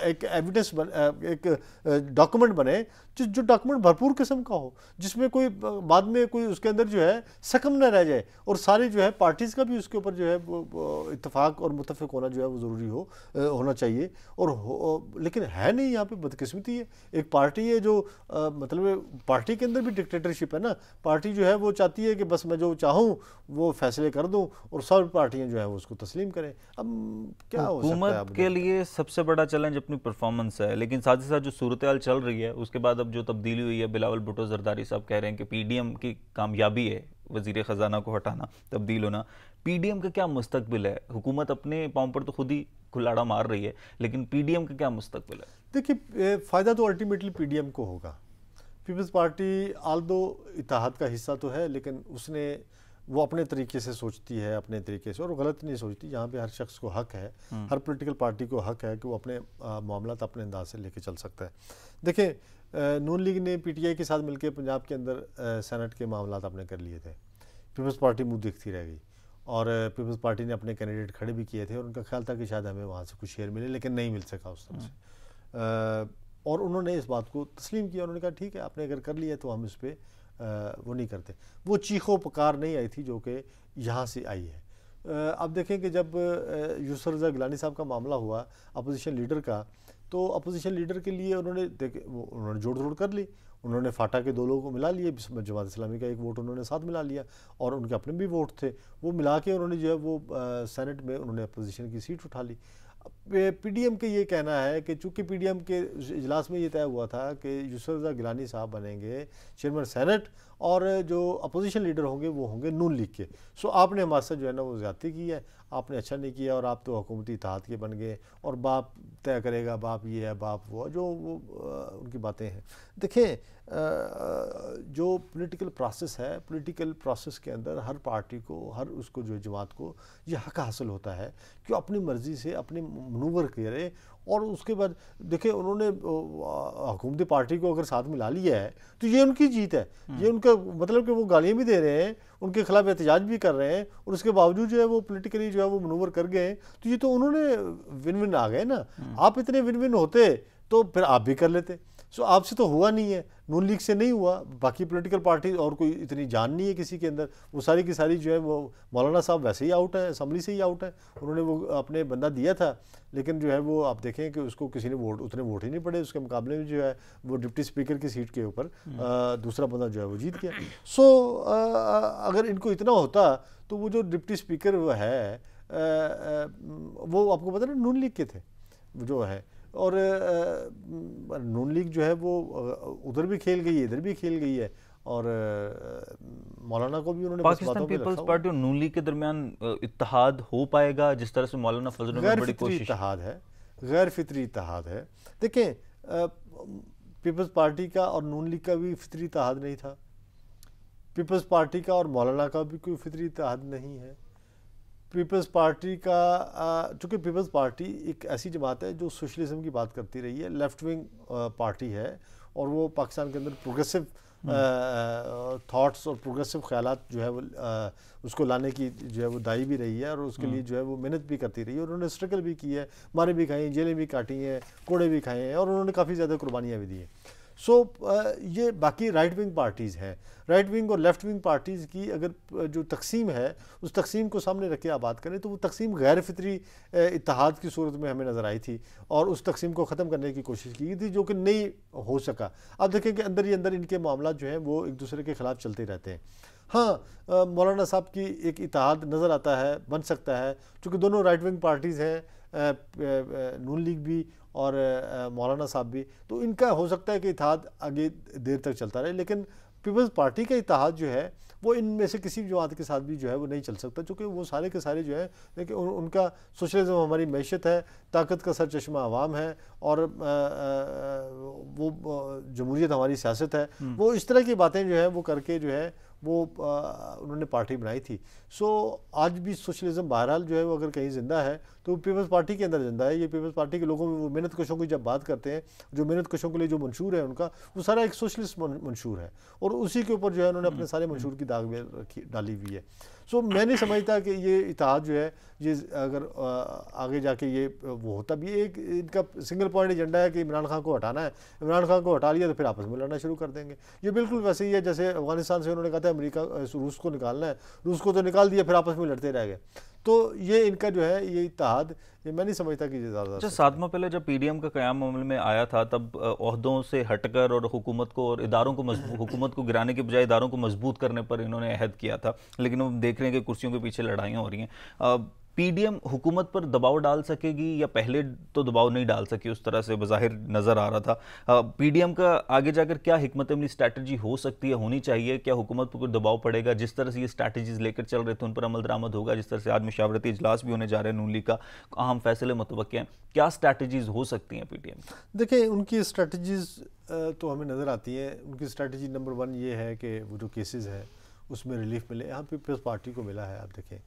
एक एविडेंस एक डॉक्यूमेंट बने जो जो डॉक्यूमेंट भरपूर किस्म का हो जिसमें कोई बाद में कोई उसके अंदर जो है सकम ना रह जाए और सारी जो है पार्टीज़ का भी उसके ऊपर जो है इतफाक़ और मुतफ़ होना जो है वो ज़रूरी हो होना चाहिए और हो, लेकिन है नहीं यहाँ पे बदकस्मती है एक पार्टी है जो आ, मतलब पार्टी के अंदर भी डिक्टेटरशिप है ना पार्टी जो है वो चाहती है कि बस मैं जो चाहूँ वो फैसले कर दूँ और सब पार्टियाँ जो है वो उसको तस्लीम करें अब क्या हो सकता है के लिए सबसे बड़ा चैलेंज अपनी परफॉर्मेंस है लेकिन साथ ही साथ जो सूरत चल रही है उसके बाद अब मतलब जो तब्दीली हुई है बिलावल भुटो जरदारी साहब कह रहे हैं कि पीडीएम की कामयाबी है वजीर ख़जाना को हटाना तब्दील होना पीडीएम का क्या मुस्तबिल है हुकूमत अपने पाँव पर तो खुद ही खुलाड़ा मार रही है लेकिन पीडीएम का क्या मुस्तबिल है देखिए फ़ायदा तो अल्टीमेटली पीडीएम को होगा पीपल्स पार्टी आल दो इतिहाद का हिस्सा तो है लेकिन उसने वो अपने तरीके से सोचती है अपने तरीके से और गलत नहीं सोचती यहाँ पे हर शख्स को हक है हम्म। हर पॉलिटिकल पार्टी को हक है कि वो अपने मामला तो अपने अंदाज से लेके चल सकता है देखिए नून लीग ने पीटीआई के साथ मिलकर पंजाब के अंदर सेनेट के मामला अपने कर लिए थे पीपल्स पार्टी मुँह देखती रह गई और पीपल्स पार्टी ने अपने कैंडिडेट खड़े भी किए थे और उनका ख्याल था कि शायद हमें वहाँ से कुछ शेयर मिले लेकिन नहीं मिल सका उस तरह हम्म। से और उन्होंने इस बात को तस्लीम किया उन्होंने कहा ठीक है आपने अगर कर लिया तो हम इस पर वो नहीं करते वो चीखों पकार नहीं आई थी जो कि यहाँ से आई है अब देखें कि जब यूसर रजा गिलानी साहब का मामला हुआ अपोजिशन लीडर का तो अपोजिशन लीडर के लिए उन्होंने देखे उन्होंने जोड़ जोड़ कर ली उन्होंने फाटा के दो लोगों को मिला लिए जमात इस्लामी का एक वोट उन्होंने साथ मिला लिया और उनके अपने भी वोट थे वो मिला के उन्होंने जो है वो सेनेट में उन्होंने अपोजिशन की सीट उठा ली पीडीएम के ये कहना है कि चूंकि पीडीएम के इजलास में ये तय हुआ था कि रजा गिलानी साहब बनेंगे चेयरमैन सेनेट और जो अपोजिशन लीडर होंगे वो होंगे नून लीग के सो आपने हमारे साथ जो है ना वो ज़्यादा की है आपने अच्छा नहीं किया और आप तो हुकूमती इतिहाद के बन गए और बाप तय करेगा बाप ये है बाप वो जो वो उनकी बातें हैं देखें जो पॉलिटिकल प्रोसेस है पॉलिटिकल प्रोसेस के अंदर हर पार्टी को हर उसको जो जमात को ये हक हासिल होता है कि अपनी मर्ज़ी से अपने मनूवर करे और उसके बाद देखिए उन्होंने हुकूमती पार्टी को अगर साथ में ला लिया है तो ये उनकी जीत है ये हम्म। उनका मतलब कि वो गालियाँ भी दे रहे हैं उनके खिलाफ एहतजाज भी कर रहे हैं और उसके बावजूद जो है वो पोलिटिकली जो है वो मनूवर कर गए तो ये तो उन्होंने विन विन आ गए ना हम्म। आप इतने विन विन होते तो फिर आप भी कर लेते सो आपसे तो हुआ नहीं है नून लीग से नहीं हुआ बाकी पॉलिटिकल पार्टी और कोई इतनी जान नहीं है किसी के अंदर वो सारी की सारी जो है वो मौलाना साहब वैसे ही आउट है असम्बली से ही आउट है उन्होंने वो अपने बंदा दिया था लेकिन जो है वो आप देखें कि उसको किसी ने वोट उतने वोट ही नहीं पड़े उसके मुकाबले में जो है वो डिप्टी स्पीकर की सीट के ऊपर हम्म। दूसरा बंदा जो है वो जीत गया सो अगर इनको इतना होता तो वो जो डिप्टी स्पीकर है वो आपको पता ना नून लीग के थे जो है और नून लीग जो है वो उधर भी खेल गई है इधर भी खेल गई है और मौलाना को भी उन्होंने पाकिस्तान पीपल्स पार्टी और नून लीग के दरमियान इतिहाद हो पाएगा जिस तरह से मौलाना फजल गैर बड़ी कोशिश इतिहाद है गैर फितरी इतिहाद है देखें पीपल्स पार्टी का और नून लीग का भी फितरी इतिहाद नहीं था पीपल्स पार्टी का और मौलाना का भी कोई फितरी इतिहाद नहीं है पीपल्स पार्टी का चूँकि पीपल्स पार्टी एक ऐसी जमात है जो सोशलिज्म की बात करती रही है लेफ्ट विंग पार्टी है और वो पाकिस्तान के अंदर प्रोग्रेसिव हम्म। थाट्स और प्रोग्रेसिव ख्याल जो है वो आ, उसको लाने की जो है वो दाई भी रही है और उसके हम्म। लिए जो है वो मेहनत भी करती रही है उन्होंने स्ट्रगल भी की है मारे भी खाई हैं जेलें भी काटी हैं कोड़े भी खाए हैं और उन्होंने काफ़ी ज़्यादा कुर्बानियाँ भी दी हैं सो so, uh, ये बाकी राइट विंग पार्टीज़ हैं राइट विंग और लेफ़्ट विंग पार्टीज़ की अगर जो तकसीम है उस तकसीम को सामने रख के आप बात करें तो वो तकसीम गैर फितरी इतिहाद की सूरत में हमें नज़र आई थी और उस तकसीम को ख़त्म करने की कोशिश की थी जो कि नहीं हो सका अब देखें कि अंदर ही अंदर इनके मामला जो हैं वो एक दूसरे के ख़िलाफ़ चलते रहते हैं हाँ मौलाना साहब की एक इतिहाद नज़र आता है बन सकता है चूँकि दोनों राइट विंग पार्टीज़ हैं नून लीग भी और मौलाना साहब भी तो इनका हो सकता है कि इतिहाद आगे देर तक चलता रहे लेकिन पीपल्स पार्टी का इतिहाद जो है वो इनमें से किसी भी जमात के साथ भी जो है वो नहीं चल सकता चूँकि वो सारे के सारे जो है लेकिन उन, उनका सोशलिज्म हमारी मैशत है ताकत का सर चश्मा आवाम है और आ, आ, वो जमहूरियत हमारी सियासत है हम्म। वो इस तरह की बातें जो है वो करके जो है वो उन्होंने पार्टी बनाई थी सो आज भी सोशलिज्म बहरहाल जो है वो अगर कहीं ज़िंदा है तो पीपल्स पार्टी के अंदर ज़िंदा है ये पीपल्स पार्टी के लोगों में वो मेहनत कशों की जब बात करते हैं जो मेहनत कशों के लिए जो मंशूर है उनका वो सारा एक सोशलिस्ट मंशूर है और उसी के ऊपर जो है उन्होंने अपने सारे मंशूर की दाग रखी डाली हुई है सो मैं नहीं समझता कि ये इतिहाद जो है ये अगर आगे जाके ये वो होता भी एक इनका सिंगल पॉइंट एजेंडा है कि इमरान खान को हटाना है इमरान खान को हटा लिया तो फिर आपस में लड़ना शुरू कर देंगे ये बिल्कुल वैसे ही है जैसे अफगानिस्तान से उन्होंने कहा था अमरीका रूस को निकालना है रूस को तो निकाल दिया फिर आपस में लड़ते रह गए तो ये इनका जो है ये इतिहाद ये मैं नहीं समझता कि ये ज़्यादा अच्छा सातवा पहले जब पीडीएम का क्याम अमल में आया था तब अहदों से हटकर और हुकूमत को और इदारों को हुकूमत को गिराने के बजाय इदारों को मजबूत करने पर इन्होंने अहद किया था लेकिन हम देख रहे हैं कि कुर्सियों के पीछे लड़ाइयाँ हो रही हैं पीडीएम हुकूमत पर दबाव डाल सकेगी या पहले तो दबाव नहीं डाल सकी उस तरह से बाहिर नज़र आ रहा था पीडीएम का आगे जाकर क्या हमत अमली स्ट्रैटेजी हो सकती है होनी चाहिए क्या हुकूमत पर कोई दबाव पड़ेगा जिस तरह से ये स्ट्रैटेजीज लेकर चल रहे थे उन पर अमल दरामद होगा जिस तरह से आज मशावरती इजलास भी होने जा रहे हैं नून लीग का अहम फैसले मतवक़ हैं क्या स्ट्रैटेजीज हो सकती हैं पी देखिए उनकी स्ट्रैटेजीज तो हमें नज़र आती हैं उनकी स्ट्रैटेजी नंबर वन ये है कि वो जो केसेज़ है उसमें रिलीफ मिले यहाँ पीपल्स पार्टी को मिला है आप देखें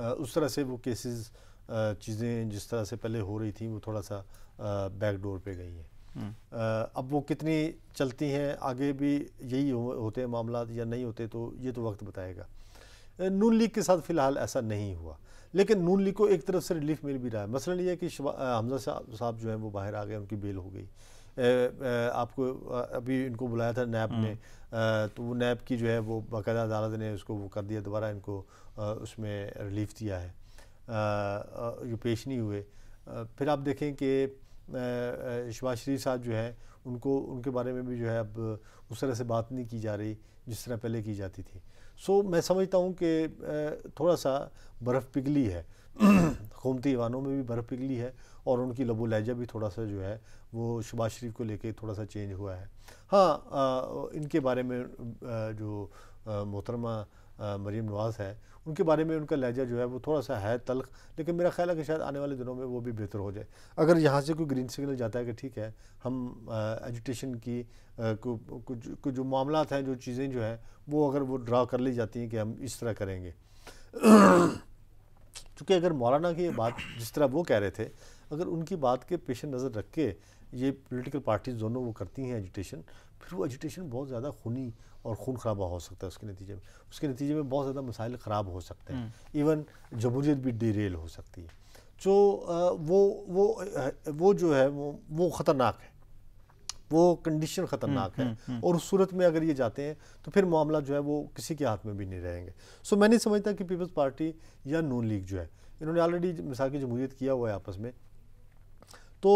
उस तरह से वो केसेस चीज़ें जिस तरह से पहले हो रही थी वो थोड़ा सा बैकडोर पे गई हैं हम्म। अब वो कितनी चलती हैं आगे भी यही हो, होते मामला या नहीं होते तो ये तो वक्त बताएगा नून लीग के साथ फ़िलहाल ऐसा नहीं हुआ लेकिन नून लीग को एक तरफ से रिलीफ मिल भी रहा है मसला ये है कि हमजा साहब जो हैं वो बाहर आ गए उनकी बेल हो गई आपको अभी इनको बुलाया था नैब ने हम्म। तो वो नैब की जो है वो बाकायदा अदालत ने उसको वो कर दिया दोबारा इनको उसमें रिलीफ दिया है जो पेश नहीं हुए फिर आप देखें कि शबाज शरीफ साहब जो है उनको उनके बारे में भी जो है अब उस तरह से बात नहीं की जा रही जिस तरह पहले की जाती थी सो मैं समझता हूँ कि थोड़ा सा बर्फ़ पिघली है कौमती (clears throat) ईवानों में भी बर्फ़ पिघली है और उनकी लबो लहजा भी थोड़ा सा जो है वो शबाज शरीफ को लेके थोड़ा सा चेंज हुआ है हाँ आ, इनके बारे में जो मोहतरमा मरीम नवाज़ है उनके बारे में उनका लहजा जो है वो थोड़ा सा है तलख लेकिन मेरा ख्याल है कि शायद आने वाले दिनों में वो भी बेहतर हो जाए अगर यहाँ से कोई ग्रीन सिग्नल जाता है कि ठीक है हम एजुटेशन की कुछ कुछ जो मामला हैं जो चीज़ें जो हैं वो अगर वो ड्रा कर ली जाती हैं कि हम इस तरह करेंगे चूँकि अगर मौलाना की ये बात जिस तरह वो कह रहे थे अगर उनकी बात के पेश नज़र रख के ये पोलिटिकल पार्टीज़ दोनों वो करती हैं एजुटेशन फिर वो एजुटेशन बहुत ज़्यादा खूनी और खून खराबा हो सकता है उसके नतीजे में उसके नतीजे में बहुत ज़्यादा मसाइल ख़राब हो सकते हैं इवन हम्म। जमहूरियत भी डिरेल हो सकती है जो वो वो वो जो है वो वो ख़तरनाक है वो कंडीशन ख़तरनाक हम्म, है हम्म, और उस सूरत में अगर ये जाते हैं तो फिर मामला जो है वो किसी के हाथ में भी नहीं रहेंगे सो मैं नहीं समझता कि पीपल्स पार्टी या नून लीग जो है इन्होंने ऑलरेडी मिसाल की जमूरीत किया हुआ है आपस में तो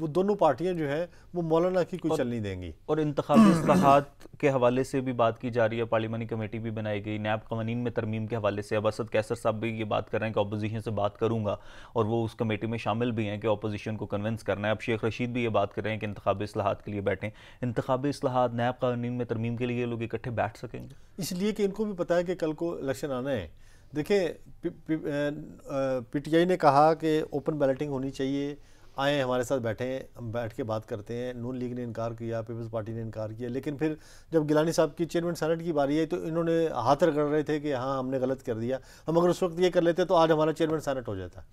वो दोनों पार्टियां जो है वो मौलाना की कोई चलनी देंगी और इंतबी असलाहत के हवाले से भी बात की जा रही है पार्लियामानी कमेटी भी बनाई गई नैब कवानीन में तरमीम के हवाले से अब असद कैसर साहब भी ये बात कर रहे हैं कि अपोजिशन से बात करूंगा और वो उस कमेटी में शामिल भी हैं कि अपोजिशन को कन्विंस करना है अब शेख रशीद भी ये बात कर रहे हैं कि इंतबी असलाहत के लिए बैठें इंतबी असलाहत नैब कवानीन में तरमीम के लिए लोग इकट्ठे बैठ सकेंगे इसलिए कि इनको भी पता है कि कल को इलेक्शन आना है देखिए पीटीआई ने कहा कि ओपन बैलेटिंग होनी चाहिए आए हमारे साथ बैठे हैं हम बैठ के बात करते हैं नून लीग ने इनकार किया पीपल्स पार्टी ने इनकार किया लेकिन फिर जब गिलानी साहब की चेयरमैन सेनेट की बारी आई तो इन्होंने हाथ रगड़ रहे थे कि हाँ हमने गलत कर दिया हम अगर उस वक्त ये कर लेते तो आज हमारा चेयरमैन सेनेट हो जाता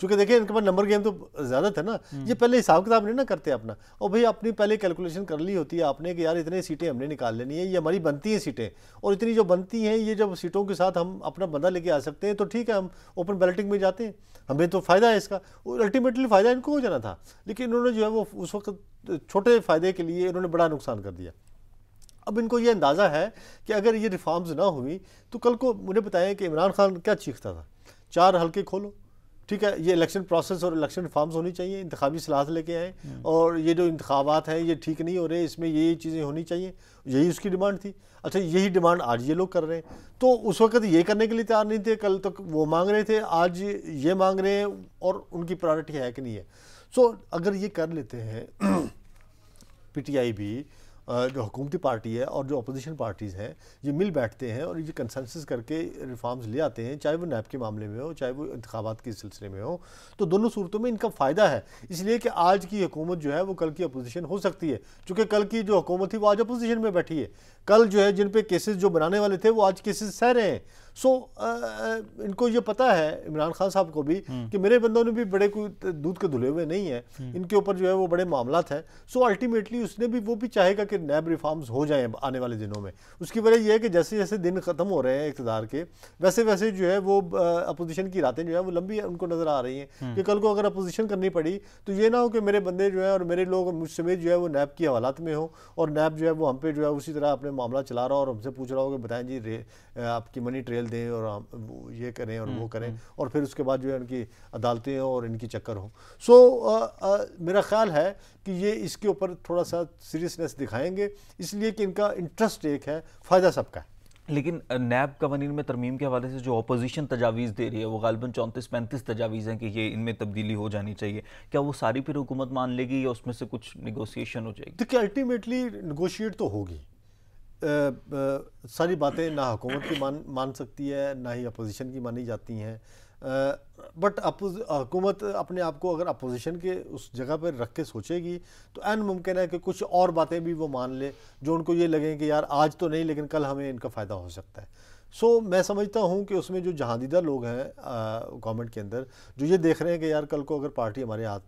चूँकि देखिए इनके पास नंबर गेम तो ज़्यादा था ना हम्म। ये पहले हिसाब किताब नहीं ना करते अपना और भाई अपनी पहले कैलकुलेशन कर ली होती है आपने कि यार इतनी सीटें हमने निकाल लेनी है ये हमारी बनती हैं सीटें और इतनी जो बनती हैं ये जब सीटों के साथ हम अपना बंदा लेके आ सकते हैं तो ठीक है हम ओपन बैलेटिंग में जाते हैं हमें तो फ़ायदा है इसका अल्टीमेटली फ़ायदा इनको हो जाता करना था लेकिन इन्होंने जो है वो उस वक्त छोटे फ़ायदे के लिए इन्होंने बड़ा नुकसान कर दिया अब इनको ये अंदाज़ा है कि अगर ये रिफॉर्म्स ना हुई तो कल को मुझे बताएं कि इमरान खान क्या चीखता था चार हल्के खोलो ठीक है ये इलेक्शन प्रोसेस और इलेक्शन रिफॉर्म्स होनी चाहिए इंतबी सलाह लेके आए हम्म। और ये जो इंतबात हैं ये ठीक नहीं हो रहे इसमें ये ये चीज़ें होनी चाहिए यही उसकी डिमांड थी अच्छा यही डिमांड आज ये लोग कर रहे हैं तो उस वक्त ये करने के लिए तैयार नहीं थे कल तक वो मांग रहे थे आज ये मांग रहे हैं और उनकी प्रायोरिटी है कि नहीं है सो so, अगर ये कर लेते हैं पीटीआई (clears throat) भी जो हुकूमती पार्टी है और जो अपोजिशन पार्टीज़ हैं ये मिल बैठते हैं और ये कंसेंसस करके रिफॉर्म्स ले आते हैं चाहे वो नैब के मामले में हो चाहे वो इंतबात के सिलसिले में हो तो दोनों सूरतों में इनका फ़ायदा है इसलिए कि आज की हुकूमत जो है वो कल की अपोजिशन हो सकती है चूँकि कल की जो हुकूमत थी वो आज अपोजिशन में बैठी है कल जो है जिन पर केसेज जो बनाने वाले थे वो आज केसेज सह रहे हैं सो आ, uh, uh, इनको ये पता है इमरान खान साहब को भी हम्म। कि मेरे बंदों ने भी बड़े कोई दूध के धुले हुए नहीं है हम्म। इनके ऊपर जो है वो बड़े मामला हैं सो अल्टीमेटली उसने भी वो भी चाहेगा कि नैब रिफॉर्म्स हो जाएं आने वाले दिनों में उसकी वजह यह है कि जैसे जैसे दिन ख़त्म हो रहे हैं इकतदार के वैसे वैसे जो है वो अपोजिशन की रातें जो है वो लंबी उनको नज़र आ रही हैं हम्म। कि कल को अगर अपोजिशन करनी पड़ी तो ये ना हो कि मेरे बंदे जो है और मेरे लोग मुझ समेत जो है वो नैब की हवालात में हो और नैब जो है वो हम पे जो है उसी तरह अपने मामला चला रहा हो और हमसे पूछ रहा हो कि बताएं जी आपकी मनी ट्रेल दें और ये करें और वो हम्म, करें हम्म। और फिर उसके बाद जो है उनकी अदालतें और इनकी चक्कर हों सो so, मेरा ख्याल है कि ये इसके ऊपर थोड़ा सा सीरियसनेस दिखाएंगे इसलिए कि इनका इंटरेस्ट एक है फ़ायदा सबका है लेकिन नैब कवानीन में तरमीम के हवाले से जो अपोजिशन तजावीज़ दे रही है वो गालबन चौंतीस पैंतीस तजावीज़ हैं कि ये इनमें तब्दीली हो जानी चाहिए क्या वो सारी फिर हुकूमत मान लेगी या उसमें से कुछ निगोसिएशन हो जाएगी देखिए अल्टीमेटली निगोशिएट तो होगी सारी बातें ना हुकूमत की मान मान सकती है ना ही अपोजिशन की मानी जाती हैं बट हुकूमत अपने आप को अगर अपोजिशन के उस जगह पर रख के सोचेगी तो एन मुमकिन है कि कुछ और बातें भी वो मान ले जो उनको ये लगें कि यार आज तो नहीं लेकिन कल हमें इनका फ़ायदा हो सकता है सो मैं समझता हूँ कि उसमें जो जहांदीदा लोग हैं गवर्नमेंट के अंदर जो ये देख रहे हैं कि यार कल को अगर पार्टी हमारे हाथ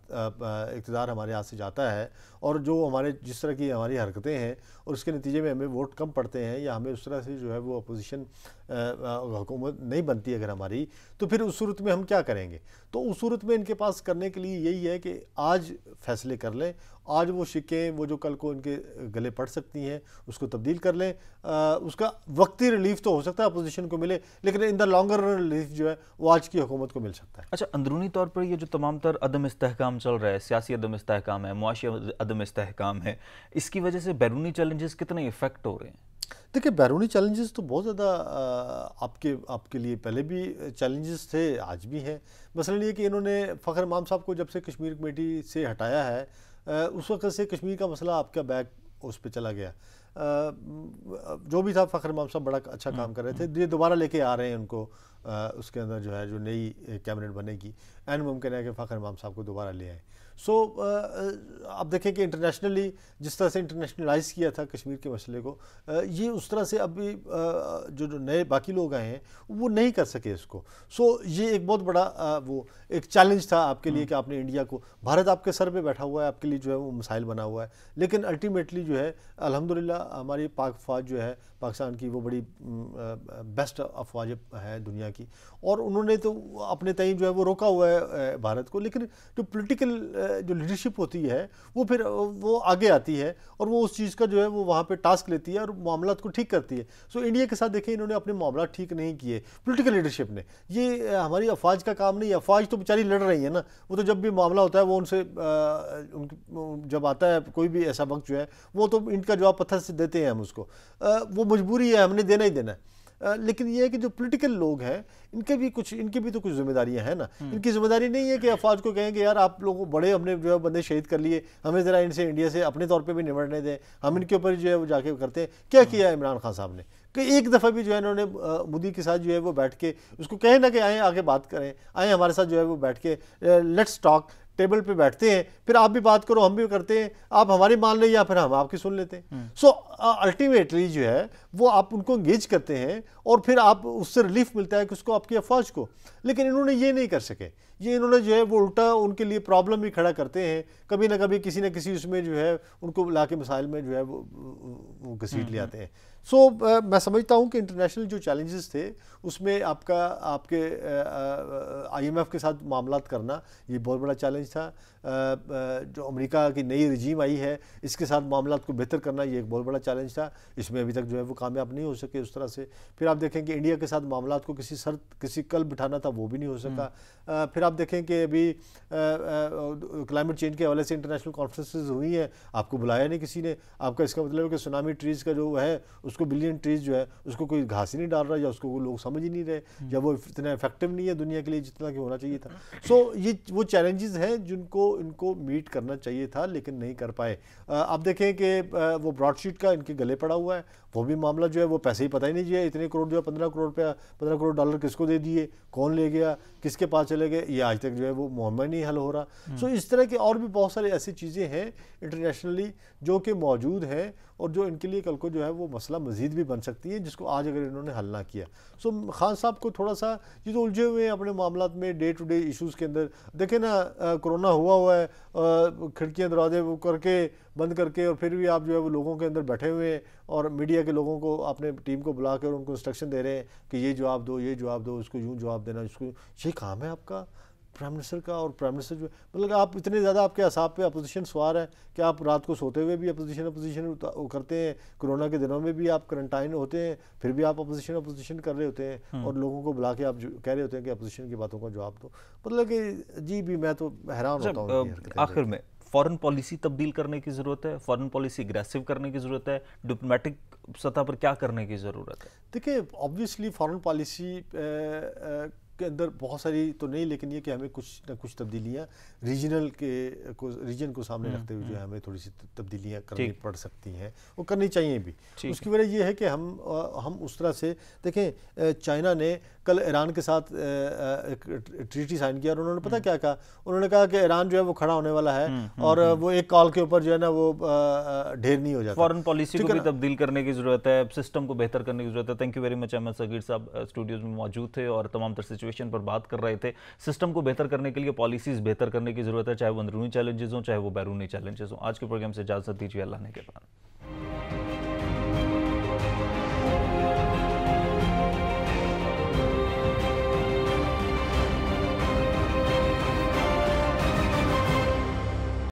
इकतदार हमारे हाथ से जाता है और जो हमारे जिस तरह की हमारी हरकतें हैं और उसके नतीजे में हमें वोट कम पड़ते हैं या हमें उस तरह से जो है वो अपोजिशन हुकूमत नहीं बनती अगर हमारी तो फिर उस सूरत में हम क्या करेंगे तो उस सूरत में इनके पास करने के लिए यही है कि आज फैसले कर लें आज वो शिकें वो जो कल को इनके गले पड़ सकती हैं उसको तब्दील कर लें आ, उसका वक्ती रिलीफ तो हो सकता है अपोजिशन को मिले लेकिन in the longer run relief जो है वो आज की हुकूमत को मिल सकता है अच्छा अंदरूनी तौर पर ये जो तमाम तर अदम इसकाम चल रहा है सियासी अदम इसकाम है मुआशी अदम इसकाम है इसकी वजह से बैरूनी चैलेंजेस कितने इफेक्ट हो रहे हैं देखिए बैरूनी चैलेंजेस तो बहुत ज़्यादा आपके आपके लिए पहले भी चैलेंजेस थे आज भी हैं मसलन ये कि इन्होंने फ़खर इमाम साहब को जब से कश्मीर कमेटी से हटाया है उस वक्त से कश्मीर का मसला आपका बैक उस पर चला गया जो भी था फ़खर इमाम साहब बड़ा अच्छा हम्म, काम कर रहे थे हम्म। ये दोबारा लेके आ रहे हैं उनको उसके अंदर जो है जो नई कैबिनेट बनेगी एंड मुमकिन है कि फ़खर इमाम साहब को दोबारा ले आए सो so, uh, uh, आप देखें कि इंटरनेशनली जिस तरह से इंटरनेशनलाइज किया था कश्मीर के मसले को uh, ये उस तरह से अभी जो जो नए बाकी लोग आए हैं वो नहीं कर सके इसको सो so, ये एक बहुत बड़ा वो एक चैलेंज था आपके लिए हम्म। कि आपने इंडिया को भारत आपके सर पे बैठा हुआ है आपके लिए जो है वो मिसाइल बना हुआ है लेकिन अल्टीमेटली जो है अलहमदिल्ला हमारी पाक फौज जो है पाकिस्तान की वो बड़ी बेस्ट अफवाज है दुनिया की और उन्होंने तो अपने तय जो है वो रोका हुआ है भारत को लेकिन जो पोलिटिकल जो लीडरशिप होती है वो फिर वो आगे आती है और वो उस चीज़ का जो है वो वहाँ पे टास्क लेती है और मामला को ठीक करती है सो इंडिया के साथ देखें इन्होंने अपने मामला ठीक नहीं किए पोलिटिकल लीडरशिप ने ये हमारी अफवाज का काम नहीं है अफवाज तो बेचारी लड़ रही है ना वो तो जब भी मामला होता है वो उनसे उन जब आता है कोई भी ऐसा वक्त जो है वो तो इनका जवाब पत्थर से देते हैं हम उसको वो मजबूरी है हमने देना ही देना है लेकिन ये है कि जो पोलिटिकल लोग हैं इनके भी कुछ इनकी भी तो कुछ जिम्मेदारियां हैं ना हम्म। इनकी जिम्मेदारी नहीं है कि अफवाज को कहें कि यार आप लोगों बड़े हमने जो है बंदे शहीद कर लिए हमें ज़रा इनसे इंडिया से अपने तौर पर भी निपटने दें हम इनके ऊपर जो है वो जाके करते हैं क्या किया इमरान खान साहब ने कि एक दफ़ा भी जो है इन्होंने मोदी के साथ जो है वो बैठ के उसको कहें ना कि आए आगे बात करें आए हमारे साथ जो है वो बैठ के लेट्स टॉक टेबल पे बैठते हैं फिर आप भी बात करो हम भी करते हैं आप हमारी मान लें या फिर हम आपकी सुन लेते हैं सो हम्म। so, अल्टीमेटली जो है वो आप उनको इंगेज करते हैं और फिर आप उससे रिलीफ मिलता है कि उसको आपकी अफवाज को लेकिन इन्होंने ये नहीं कर सके ये इन्होंने जो है वो उल्टा उनके लिए प्रॉब्लम भी खड़ा करते हैं कभी ना कभी किसी ना किसी उसमें जो है उनको ला के मसाइल में जो है वो, वो घसीट हम्म, ले हम्म। आते हैं सो so, मैं समझता हूँ कि इंटरनेशनल जो चैलेंजेस थे उसमें आपका आपके आईएमएफ के साथ मामला करना ये बहुत बड़ा चैलेंज था आ, आ, जो अमेरिका की नई रजीम आई है इसके साथ मामला को बेहतर करना ये एक बहुत बड़ा चैलेंज था इसमें अभी तक जो है वो कामयाब नहीं हो सके उस तरह से फिर आप देखें कि इंडिया के साथ मामला को किसी शर्त किसी कल बिठाना था वो भी नहीं हो हम्म। सका फिर आप देखें कि अभी क्लाइमेट चेंज के हवाले से इंटरनेशनल कॉन्फ्रेंसेज हुई हैं आपको बुलाया नहीं किसी ने आपका इसका मतलब है कि सुनामी ट्रीज़ का जो है उसको बिलियन ट्रीज़ जो है उसको कोई घास ही नहीं डाल रहा या उसको वो लोग समझ ही नहीं रहे हम्म। या वो इतना इफेक्टिव नहीं है दुनिया के लिए जितना कि होना चाहिए था सो ये वो चैलेंजेस हैं जिनको इनको मीट करना चाहिए था लेकिन नहीं कर पाए आप देखें कि वो ब्रॉडशीट का इनके गले पड़ा हुआ है वो भी मामला जो है वो पैसे ही पता ही नहीं चाहिए इतने करोड़ जो है पंद्रह करोड़ रुपया पंद्रह करोड़ डॉलर किसको दे दिए कौन ले गया किसके पास चले गए ये आज तक जो है वो मामला नहीं हल हो रहा सो हम्म। इस तरह के और भी बहुत सारी ऐसी चीज़ें हैं इंटरनेशनली जो कि मौजूद हैं और जो इनके लिए कल को जो है वो मसला मजीद भी बन सकती है जिसको आज अगर इन्होंने हल ना किया सो खान साहब को थोड़ा सा ये तो उलझे हुए हैं अपने मामला में डे टू डे इशूज़ के अंदर देखें ना कोरोना हुआ हुआ है खिड़कियाँ दरवाजे वो करके बंद करके और फिर भी आप जो है वो लोगों के अंदर बैठे हुए हैं और मीडिया के लोगों को अपने टीम को बुला कर उनको इंस्ट्रक्शन दे रहे हैं कि ये जवाब दो ये जवाब दो उसको यूँ जवाब देना उसको ये काम है आपका प्राइम मिनिस्टर का और प्राइम मिनिस्टर जो मतलब आप इतने ज़्यादा आपके असाब पे अपोजिशन सवार है कि आप रात को सोते हुए भी अपोजिशन अपोजिशन करते हैं कोरोना के दिनों में भी आप क्वारंटाइन होते हैं फिर भी आप अपोजिशन अपोजिशन कर रहे होते हैं और हम्म। लोगों को बुला के आप कह रहे होते हैं कि अपोजिशन की बातों का जवाब दो मतलब कि जी भी मैं तो हैरान अच्छा, होता हूँ आखिर में फॉरेन पॉलिसी तब्दील करने की ज़रूरत है फॉरेन पॉलिसी अग्रेसिव करने की ज़रूरत है डिप्लोमेटिक सतह पर क्या करने की ज़रूरत है देखिए ऑब्वियसली फॉरेन पॉलिसी उसके अंदर बहुत सारी तो नहीं लेकिन ये कि हमें कुछ ना कुछ तब्दीलियाँ रीजनल के को रीजन को सामने हम्म, रखते हुए जो हम्म। है हमें थोड़ी सी तब्दीलियाँ करनी पड़ सकती हैं वो करनी चाहिए भी उसकी वजह यह है कि हम हम उस तरह से देखें चाइना ने कल ईरान के साथ एक ट्रीटी साइन किया और उन्होंने पता हम्म। क्या कहा उन्होंने कहा कि ईरान जो है वो खड़ा होने वाला है और वो एक कॉल के ऊपर जो है ना वो ढेर नहीं हो जाता फॉरन पॉलिसी को भी तब्दील करने की जरूरत है सिस्टम को बेहतर करने की जरूरत है thank you very much Ahmed Sagheer साहब स्टूडियोज में मौजूद थे और तमाम तरह सिचुएशन इवेशन पर बात कर रहे थे सिस्टम को बेहतर करने के लिए पॉलिसीज बेहतर करने की जरूरत है चाहे वो अंदरूनी चैलेंजेस हों चाहे वो बैरूनी चैलेंजेस हों आज के प्रोग्राम से इजाजत दीजिए अल्लाह ने के बाद